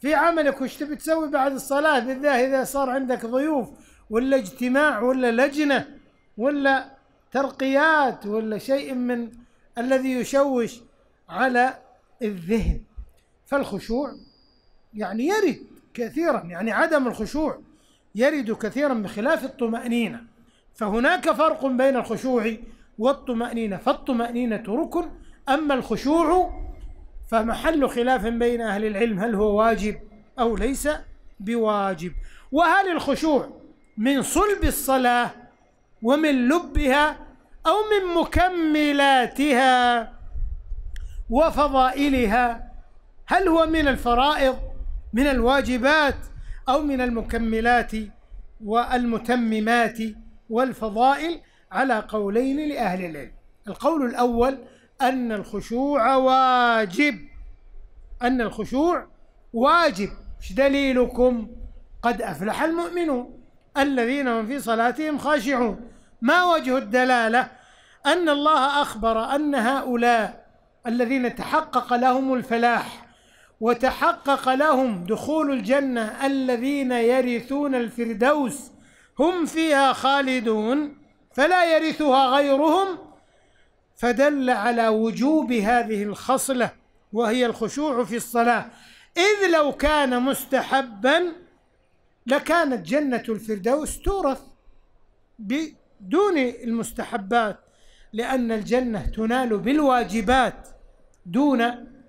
في عملك وش تبي تسوي بعد الصلاة بالذات إذا صار عندك ضيوف ولا اجتماع ولا لجنة ولا ترقيات ولا شيء من الذي يشوش على الذهن فالخشوع يعني يرد كثيرا يعني عدم الخشوع يرد كثيرا بخلاف الطمأنينة فهناك فرق بين الخشوع والطمأنينة فالطمأنينة ركن أما الخشوع فمحل خلاف بين أهل العلم هل هو واجب أو ليس بواجب وهل الخشوع من صلب الصلاة ومن لبها أو من مكملاتها وفضائلها هل هو من الفرائض من الواجبات أو من المكملات والمتممات والفضائل على قولين لأهل العلم القول الأول أن الخشوع واجب أن الخشوع واجب إيش دليلكم قد أفلح المؤمنون الذين هم في صلاتهم خاشعون ما وجه الدلالة أن الله أخبر أن هؤلاء الذين تحقق لهم الفلاح وتحقق لهم دخول الجنة الذين يرثون الفردوس هم فيها خالدون فلا يرثها غيرهم فدل على وجوب هذه الخصله وهي الخشوع في الصلاه اذ لو كان مستحبا لكانت جنه الفردوس تورث بدون المستحبات لان الجنه تنال بالواجبات دون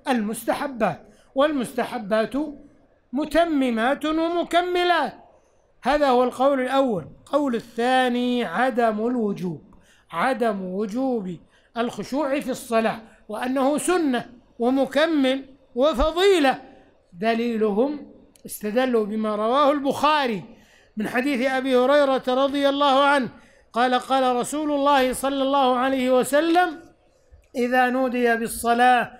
المستحبات والمستحبات متممات ومكملات هذا هو القول الأول قول الثاني عدم الوجوب عدم وجوب الخشوع في الصلاة وأنه سنة ومكمل وفضيلة دليلهم استدلوا بما رواه البخاري من حديث أبي هريرة رضي الله عنه قال قال رسول الله صلى الله عليه وسلم إذا نودي بالصلاة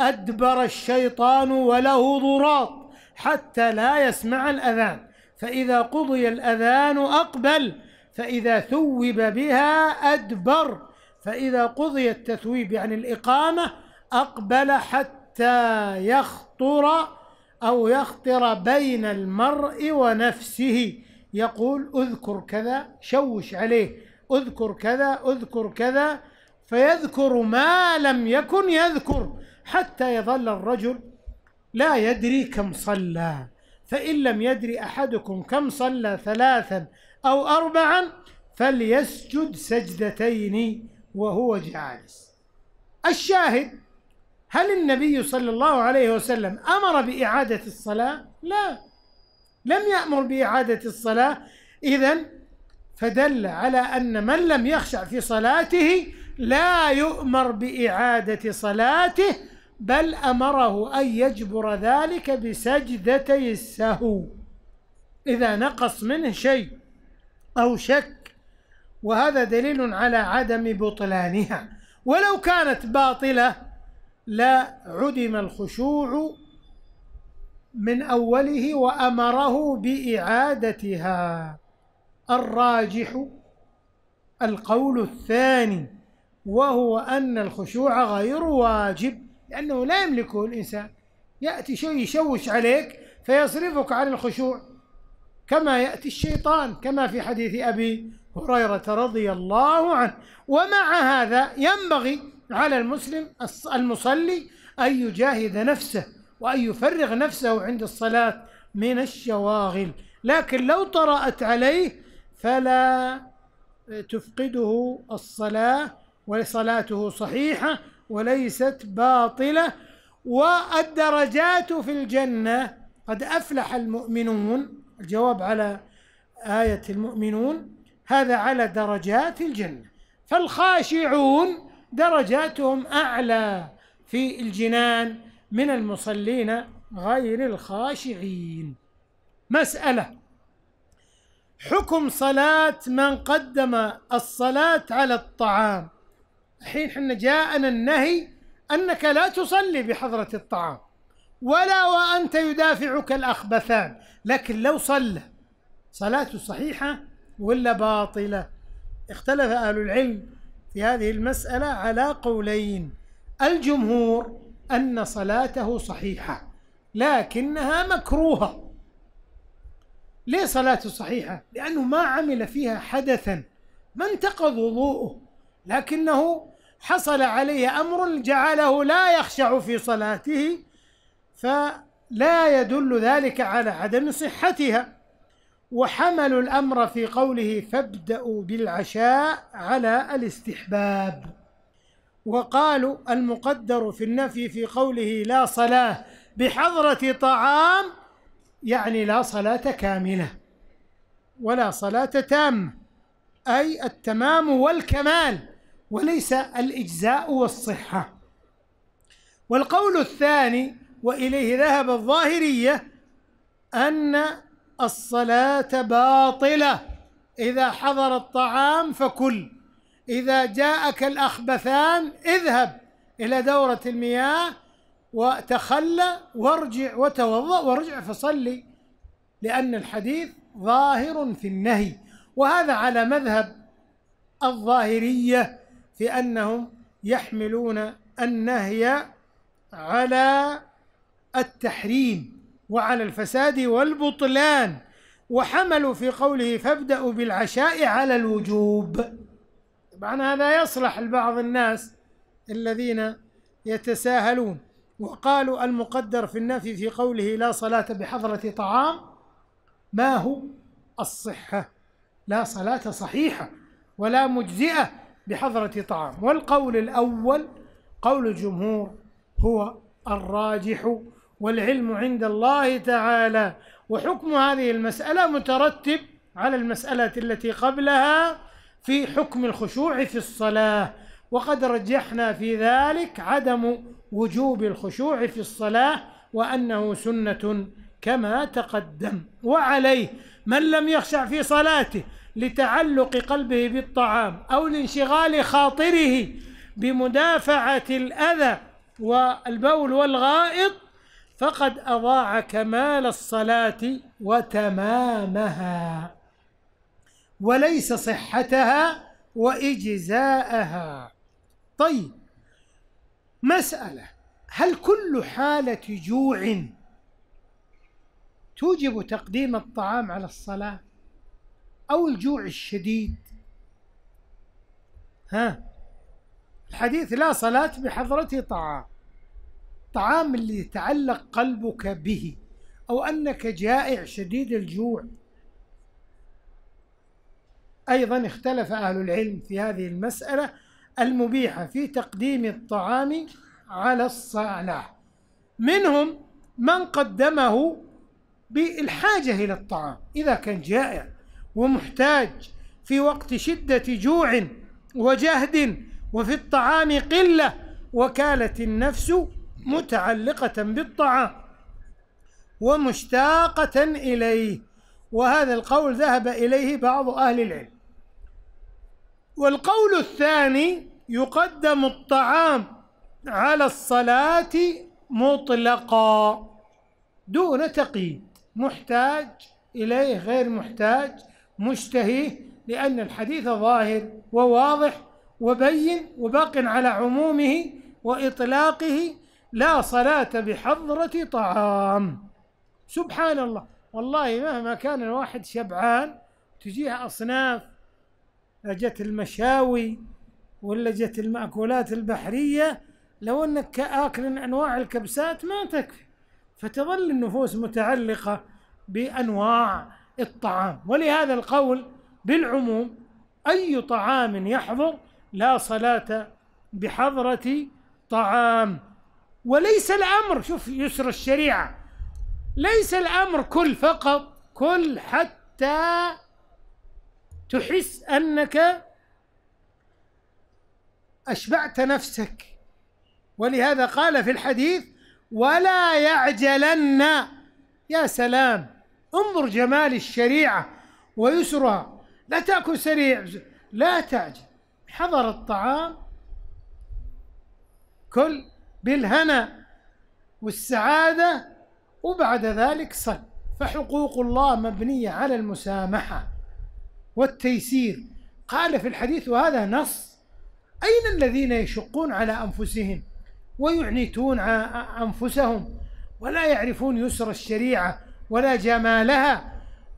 أدبر الشيطان وله ضراط حتى لا يسمع الأذان فإذا قضي الأذان أقبل فإذا ثوب بها أدبر فإذا قضي التثويب يعني الإقامة أقبل حتى يخطر أو يخطر بين المرء ونفسه يقول اذكر كذا شوش عليه اذكر كذا اذكر كذا فيذكر ما لم يكن يذكر حتى يظل الرجل لا يدري كم صلى فإن لم يدري أحدكم كم صلى ثلاثا أو أربعا فليسجد سجدتين وهو جالس الشاهد هل النبي صلى الله عليه وسلم أمر بإعادة الصلاة؟ لا لم يأمر بإعادة الصلاة إذا فدل على أن من لم يخشع في صلاته لا يؤمر بإعادة صلاته بل أمره أن يجبر ذلك بسجدتي السهو إذا نقص منه شيء أو شك وهذا دليل على عدم بطلانها ولو كانت باطلة لا عدم الخشوع من أوله وأمره بإعادتها الراجح القول الثاني وهو أن الخشوع غير واجب لأنه لا يملكه الإنسان يأتي شيء يشوش عليك فيصرفك عن الخشوع كما يأتي الشيطان كما في حديث أبي هريرة رضي الله عنه ومع هذا ينبغي على المسلم المصلي أن يجاهد نفسه وأن يفرغ نفسه عند الصلاة من الشواغل لكن لو طرأت عليه فلا تفقده الصلاة وصلاته صحيحة وليست باطلة والدرجات في الجنة قد أفلح المؤمنون الجواب على آية المؤمنون هذا على درجات الجنة فالخاشعون درجاتهم أعلى في الجنان من المصلين غير الخاشعين مسألة حكم صلاة من قدم الصلاة على الطعام الحين حنا جاءنا النهي أنك لا تصلي بحضرة الطعام ولا وأنت يدافعك الأخبثان لكن لو صلى صلاة صحيحة ولا باطلة اختلف أهل العلم في هذه المسألة على قولين الجمهور أن صلاته صحيحة لكنها مكروهة ليه صلاته صحيحة؟ لأنه ما عمل فيها حدثا ما انتقض وضوءه لكنه حصل عليه أمر جعله لا يخشع في صلاته فلا يدل ذلك على عدم صحتها وحملوا الأمر في قوله فابدأوا بالعشاء على الاستحباب وقالوا المقدر في النفي في قوله لا صلاة بحضرة طعام يعني لا صلاة كاملة ولا صلاة تامة أي التمام والكمال وليس الإجزاء والصحة والقول الثاني وإليه ذهب الظاهرية أن الصلاة باطلة إذا حضر الطعام فكل إذا جاءك الأخبثان اذهب إلى دورة المياه وتخلى وارجع وتوضأ وارجع فصلي لأن الحديث ظاهر في النهي وهذا على مذهب الظاهرية في أنهم يحملون النهي على التحريم وعلى الفساد والبطلان وحملوا في قوله فابدأوا بالعشاء على الوجوب طبعا هذا يصلح لبعض الناس الذين يتساهلون وقالوا المقدر في النفي في قوله لا صلاة بحضرة طعام ما هو الصحة لا صلاة صحيحة ولا مجزئة بحضرة طعام والقول الأول قول الجمهور هو الراجح والعلم عند الله تعالى وحكم هذه المسألة مترتب على المسألة التي قبلها في حكم الخشوع في الصلاة وقد رجحنا في ذلك عدم وجوب الخشوع في الصلاة وأنه سنة كما تقدم وعليه من لم يخشع في صلاته لتعلق قلبه بالطعام أو لانشغال خاطره بمدافعة الأذى والبول والغائط فقد أضاع كمال الصلاة وتمامها وليس صحتها وإجزاءها طيب مسألة هل كل حالة جوع توجب تقديم الطعام على الصلاة أو الجوع الشديد ها الحديث لا صلاة بحضرة طعام الطعام اللي يتعلق قلبك به أو أنك جائع شديد الجوع أيضا اختلف أهل العلم في هذه المسألة المبيحة في تقديم الطعام على الصلاة منهم من قدمه بالحاجة إلى الطعام إذا كان جائع ومحتاج في وقت شدة جوع وجهد وفي الطعام قلة وكالت النفس متعلقة بالطعام ومشتاقة إليه وهذا القول ذهب إليه بعض أهل العلم والقول الثاني يقدم الطعام على الصلاة مطلقا دون تقييد محتاج إليه غير محتاج مشتهيه لأن الحديث ظاهر وواضح وبين وباق على عمومه وإطلاقه لا صلاة بحضرة طعام سبحان الله والله مهما كان الواحد شبعان تجيه أصناف جت المشاوي ولا جت المأكولات البحرية لو أنك كآكل أنواع الكبسات ما تكفي فتظل النفوس متعلقة بأنواع الطعام ولهذا القول بالعموم أي طعام يحضر لا صلاة بحضرة طعام وليس الأمر شوف يسر الشريعة ليس الأمر كل فقط كل حتى تحس أنك أشبعت نفسك ولهذا قال في الحديث ولا يعجلن يا سلام انظر جمال الشريعة ويسرها لا تأكل سريع لا تعجل حضر الطعام كل بالهنا والسعادة وبعد ذلك صل فحقوق الله مبنية على المسامحة والتيسير قال في الحديث وهذا نص أين الذين يشقون على أنفسهم ويعنتون أنفسهم ولا يعرفون يسر الشريعة ولا جمالها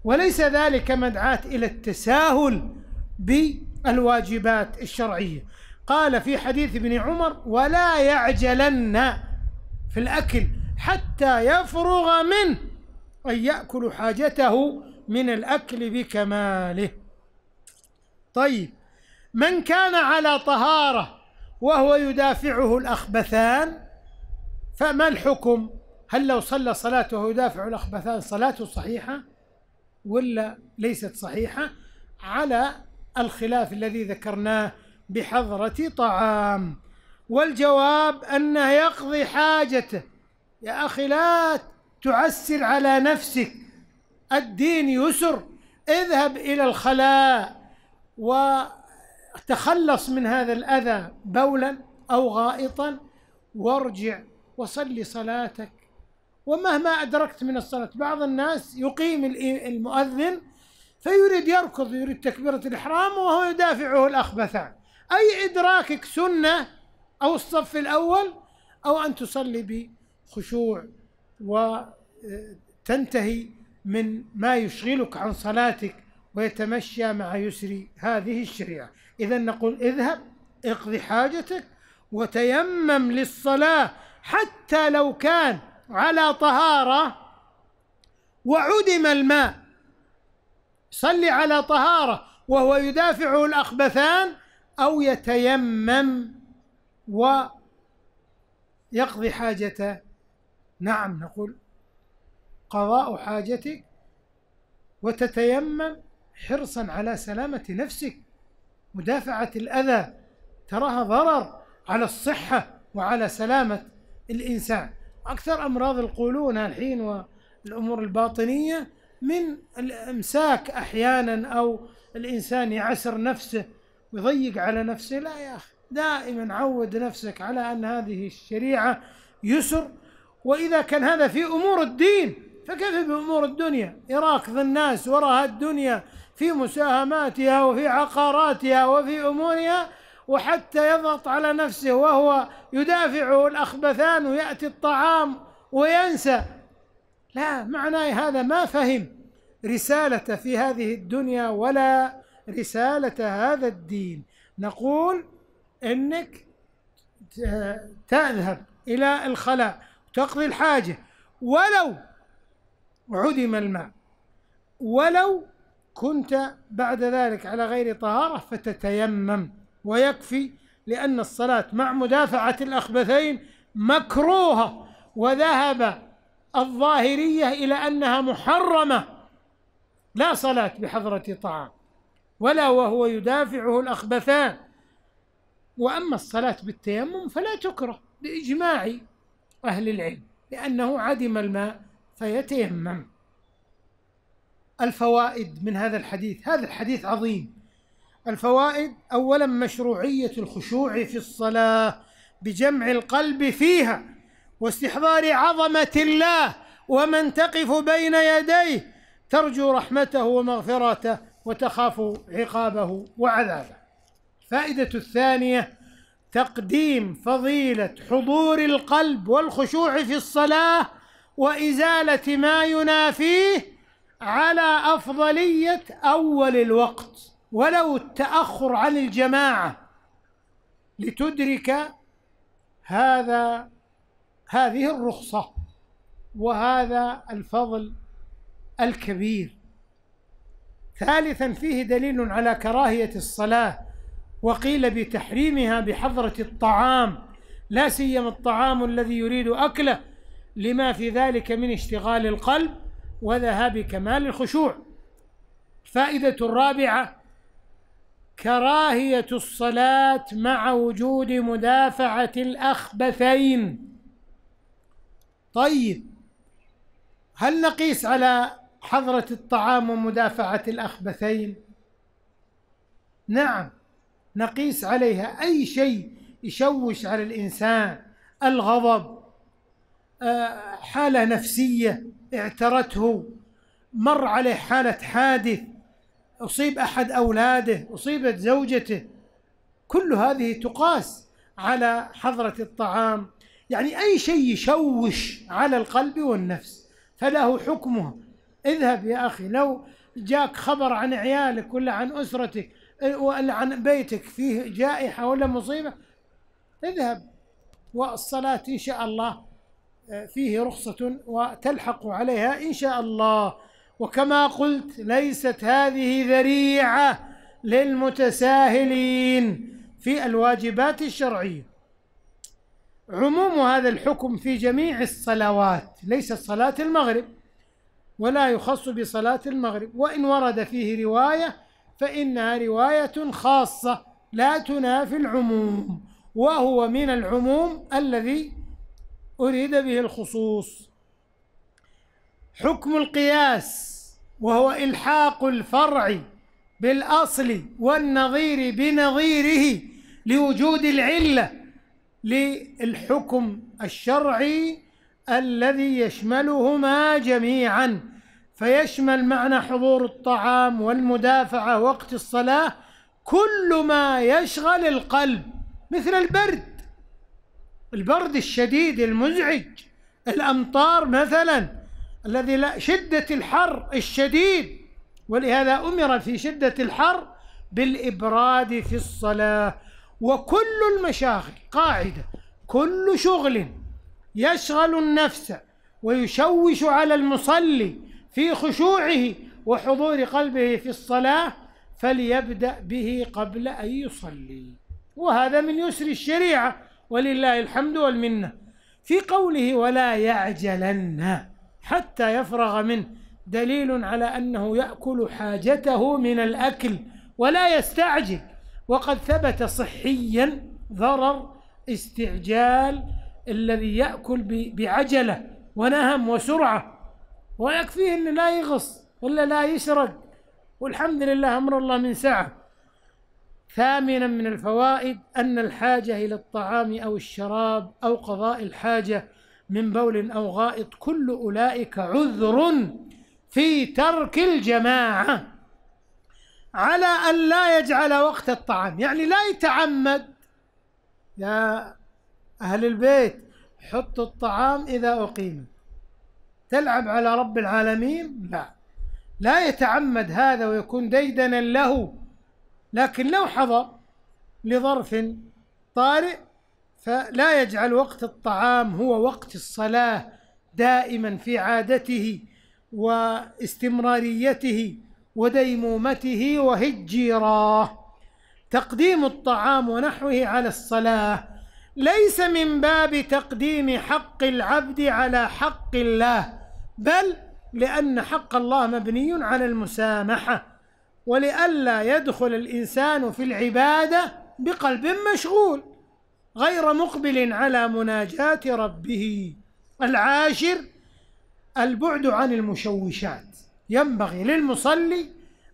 وليس ذلك مدعاة إلى التساهل بالواجبات الشرعية قال في حديث ابن عمر ولا يعجلن في الأكل حتى يفرغ منه أن يأكل حاجته من الأكل بكماله طيب من كان على طهارة وهو يدافعه الأخبثان فما الحكم هل لو صلى صلاة وهو يدافع الأخبثان صلاته صحيحة ولا ليست صحيحة على الخلاف الذي ذكرناه بحضرة طعام والجواب أنه يقضي حاجته يا أخي لا تعسر على نفسك الدين يسر اذهب إلى الخلاء وتخلص من هذا الأذى بولا أو غائطا وارجع وصلي صلاتك ومهما أدركت من الصلاة بعض الناس يقيم المؤذن فيريد يركض يريد تكبيرة الإحرام وهو يدافعه الأخبثان أي إدراكك سنة أو الصف الأول أو أن تصلي بخشوع وتنتهي من ما يشغلك عن صلاتك ويتمشى مع يسر هذه الشريعة إذا نقول اذهب اقضي حاجتك وتيمم للصلاة حتى لو كان على طهارة وعدم الماء صلي على طهارة وهو يدافعه الأخبثان أو يتيمم ويقضي حاجته نعم نقول قضاء حاجتك وتتيمم حرصا على سلامة نفسك مدافعة الأذى تراها ضرر على الصحة وعلى سلامة الإنسان أكثر أمراض القولون الحين والأمور الباطنية من الإمساك أحيانا أو الإنسان يعسر نفسه ويضيق على نفسه لا يا أخي دائما عود نفسك على أن هذه الشريعة يسر وإذا كان هذا في أمور الدين فكيف بأمور الدنيا يراكض الناس وراء الدنيا في مساهماتها وفي عقاراتها وفي أمورها وحتى يضغط على نفسه وهو يدافعه الأخبثان ويأتي الطعام وينسى لا معناه هذا ما فهم رسالته في هذه الدنيا ولا رسالة هذا الدين نقول أنك تذهب إلى الخلاء تقضي الحاجة ولو عدم الماء ولو كنت بعد ذلك على غير طهارة فتتيمم ويكفي لأن الصلاة مع مدافعة الأخبثين مكروهة وذهب الظاهرية إلى أنها محرمة لا صلاة بحضرة طعام ولا وهو يدافعه الأخبثان وأما الصلاة بالتيمم فلا تكره بإجماع أهل العلم لأنه عدم الماء فيتيمم الفوائد من هذا الحديث هذا الحديث عظيم الفوائد أولا مشروعية الخشوع في الصلاة بجمع القلب فيها واستحضار عظمة الله ومن تقف بين يديه ترجو رحمته ومغفرته وتخاف عقابه وعذابه فائدة الثانية تقديم فضيلة حضور القلب والخشوع في الصلاة وإزالة ما ينافيه على أفضلية أول الوقت ولو التأخر عن الجماعة لتدرك هذا هذه الرخصة وهذا الفضل الكبير ثالثا فيه دليل على كراهية الصلاة وقيل بتحريمها بحضرة الطعام لا سيما الطعام الذي يريد أكله لما في ذلك من اشتغال القلب وذهاب كمال الخشوع فائدة الرابعة كراهية الصلاة مع وجود مدافعة الأخبثين طيب هل نقيس على حضرة الطعام ومدافعة الأخبثين نعم نقيس عليها أي شيء يشوش على الإنسان الغضب آه، حالة نفسية اعترته مر عليه حالة حادث أصيب أحد أولاده أصيبت زوجته كل هذه تقاس على حضرة الطعام يعني أي شيء يشوش على القلب والنفس فله حكمه اذهب يا أخي لو جاك خبر عن عيالك ولا عن أسرتك إيه، ولا عن بيتك فيه جائحة ولا مصيبة اذهب والصلاة إن شاء الله آه، فيه رخصة وتلحق عليها إن شاء الله وكما قلت ليست هذه ذريعة للمتساهلين في الواجبات الشرعية عموم هذا الحكم في جميع الصلوات ليس صلاة المغرب ولا يخص بصلاة المغرب وإن ورد فيه رواية فإنها رواية خاصة لا تنافي العموم وهو من العموم الذي أريد به الخصوص حكم القياس وهو إلحاق الفرع بالأصل والنظير بنظيره لوجود العلة للحكم الشرعي الذي يشملهما جميعا فيشمل معنى حضور الطعام والمدافعة وقت الصلاة كل ما يشغل القلب مثل البرد البرد الشديد المزعج الأمطار مثلا الذي لا شدة الحر الشديد ولهذا أمر في شدة الحر بالإبراد في الصلاة وكل المشاغل قاعدة كل شغل يشغل النفس ويشوش على المصلي في خشوعه وحضور قلبه في الصلاة فليبدأ به قبل أن يصلي وهذا من يسر الشريعة ولله الحمد والمنة في قوله ولا يعجلن حتى يفرغ منه دليل على أنه يأكل حاجته من الأكل ولا يستعجل وقد ثبت صحيا ضرر استعجال الذي يأكل بعجلة ونهم وسرعة ويكفيه أنه لا يغص ولا لا يسرق والحمد لله أمر الله من سعة ثامنا من الفوائد أن الحاجة إلى الطعام أو الشراب أو قضاء الحاجة من بول أو غائط كل أولئك عذر في ترك الجماعة على أن لا يجعل وقت الطعام يعني لا يتعمد يا أهل البيت حطوا الطعام إذا أقيم تلعب على رب العالمين لا لا يتعمد هذا ويكون ديدنا له لكن لو حضر لظرف طارئ فلا يجعل وقت الطعام هو وقت الصلاة دائما في عادته واستمراريته وديمومته وهجيراه تقديم الطعام ونحوه على الصلاة ليس من باب تقديم حق العبد على حق الله بل لأن حق الله مبني على المسامحة ولئلا يدخل الإنسان في العبادة بقلب مشغول غير مقبل على مناجاة ربه العاشر البعد عن المشوشات ينبغي للمصلي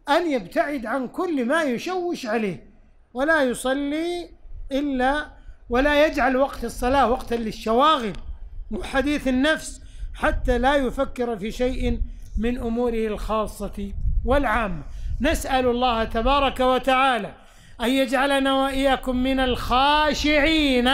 أن يبتعد عن كل ما يشوش عليه ولا يصلي إلا ولا يجعل وقت الصلاة وقتا للشواغل وحديث النفس حتى لا يفكر في شيء من أموره الخاصة والعامة نسأل الله تبارك وتعالى أن يجعلنا وإياكم من الخاشعين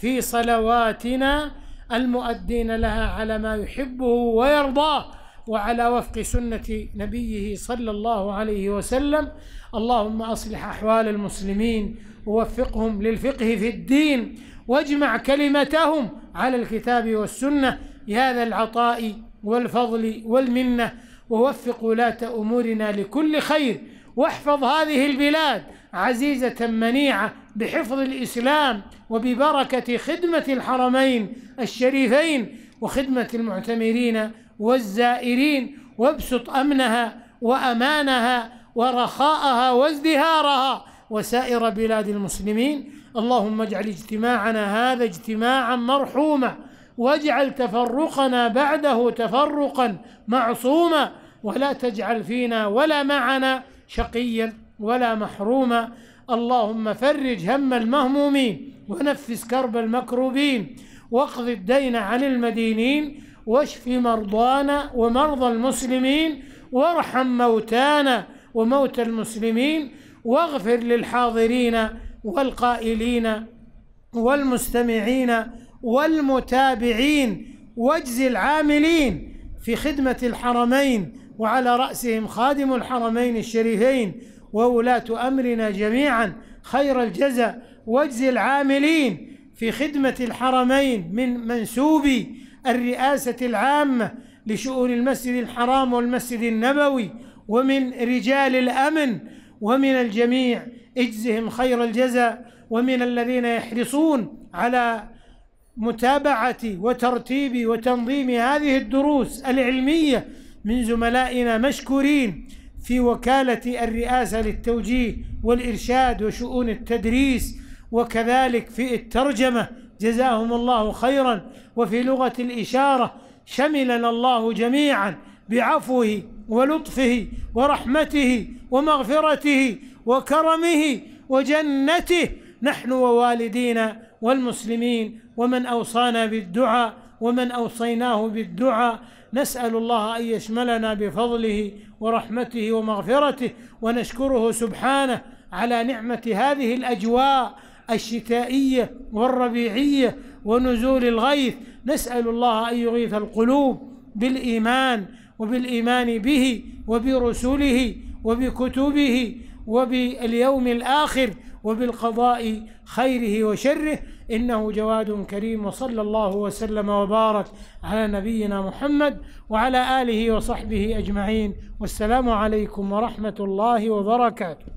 في صلواتنا المؤدين لها على ما يحبه ويرضاه وعلى وفق سنة نبيه صلى الله عليه وسلم اللهم أصلح أحوال المسلمين ووفقهم للفقه في الدين واجمع كلمتهم على الكتاب والسنة يا ذا العطاء والفضل والمنة ووفق ولاة أمورنا لكل خير واحفظ هذه البلاد عزيزة منيعة بحفظ الإسلام وببركة خدمة الحرمين الشريفين وخدمة المعتمرين والزائرين وابسط أمنها وأمانها ورخاءها وازدهارها وسائر بلاد المسلمين اللهم اجعل اجتماعنا هذا اجتماعا مرحوما واجعل تفرقنا بعده تفرقا معصوما ولا تجعل فينا ولا معنا شقيا ولا محروما اللهم فرج هم المهمومين ونفس كرب المكروبين واقض الدين عن المدينين واشف مرضانا ومرضى المسلمين وارحم موتانا وموتى المسلمين واغفر للحاضرين والقائلين والمستمعين والمتابعين واجز العاملين في خدمة الحرمين وعلى رأسهم خادم الحرمين الشريفين وولاة أمرنا جميعا خير الجزاء واجز العاملين في خدمة الحرمين من منسوبي الرئاسة العامة لشؤون المسجد الحرام والمسجد النبوي ومن رجال الأمن ومن الجميع اجزهم خير الجزاء ومن الذين يحرصون على متابعة وترتيب وتنظيم هذه الدروس العلمية من زملائنا مشكورين في وكالة الرئاسة للتوجيه والإرشاد وشؤون التدريس وكذلك في الترجمة جزاهم الله خيرا وفي لغة الإشارة شملنا الله جميعا بعفوه ولطفه ورحمته ومغفرته وكرمه وجنته نحن ووالدينا والمسلمين ومن أوصانا بالدعاء ومن أوصيناه بالدعاء نسأل الله أن يشملنا بفضله ورحمته ومغفرته ونشكره سبحانه على نعمة هذه الأجواء الشتائية والربيعية ونزول الغيث نسأل الله أن يغيث القلوب بالإيمان وبالإيمان به وبرسله وبكتبه وباليوم الآخر وبالقضاء خيره وشره إنه جواد كريم وصلى الله وسلم وبارك على نبينا محمد وعلى آله وصحبه أجمعين والسلام عليكم ورحمة الله وبركاته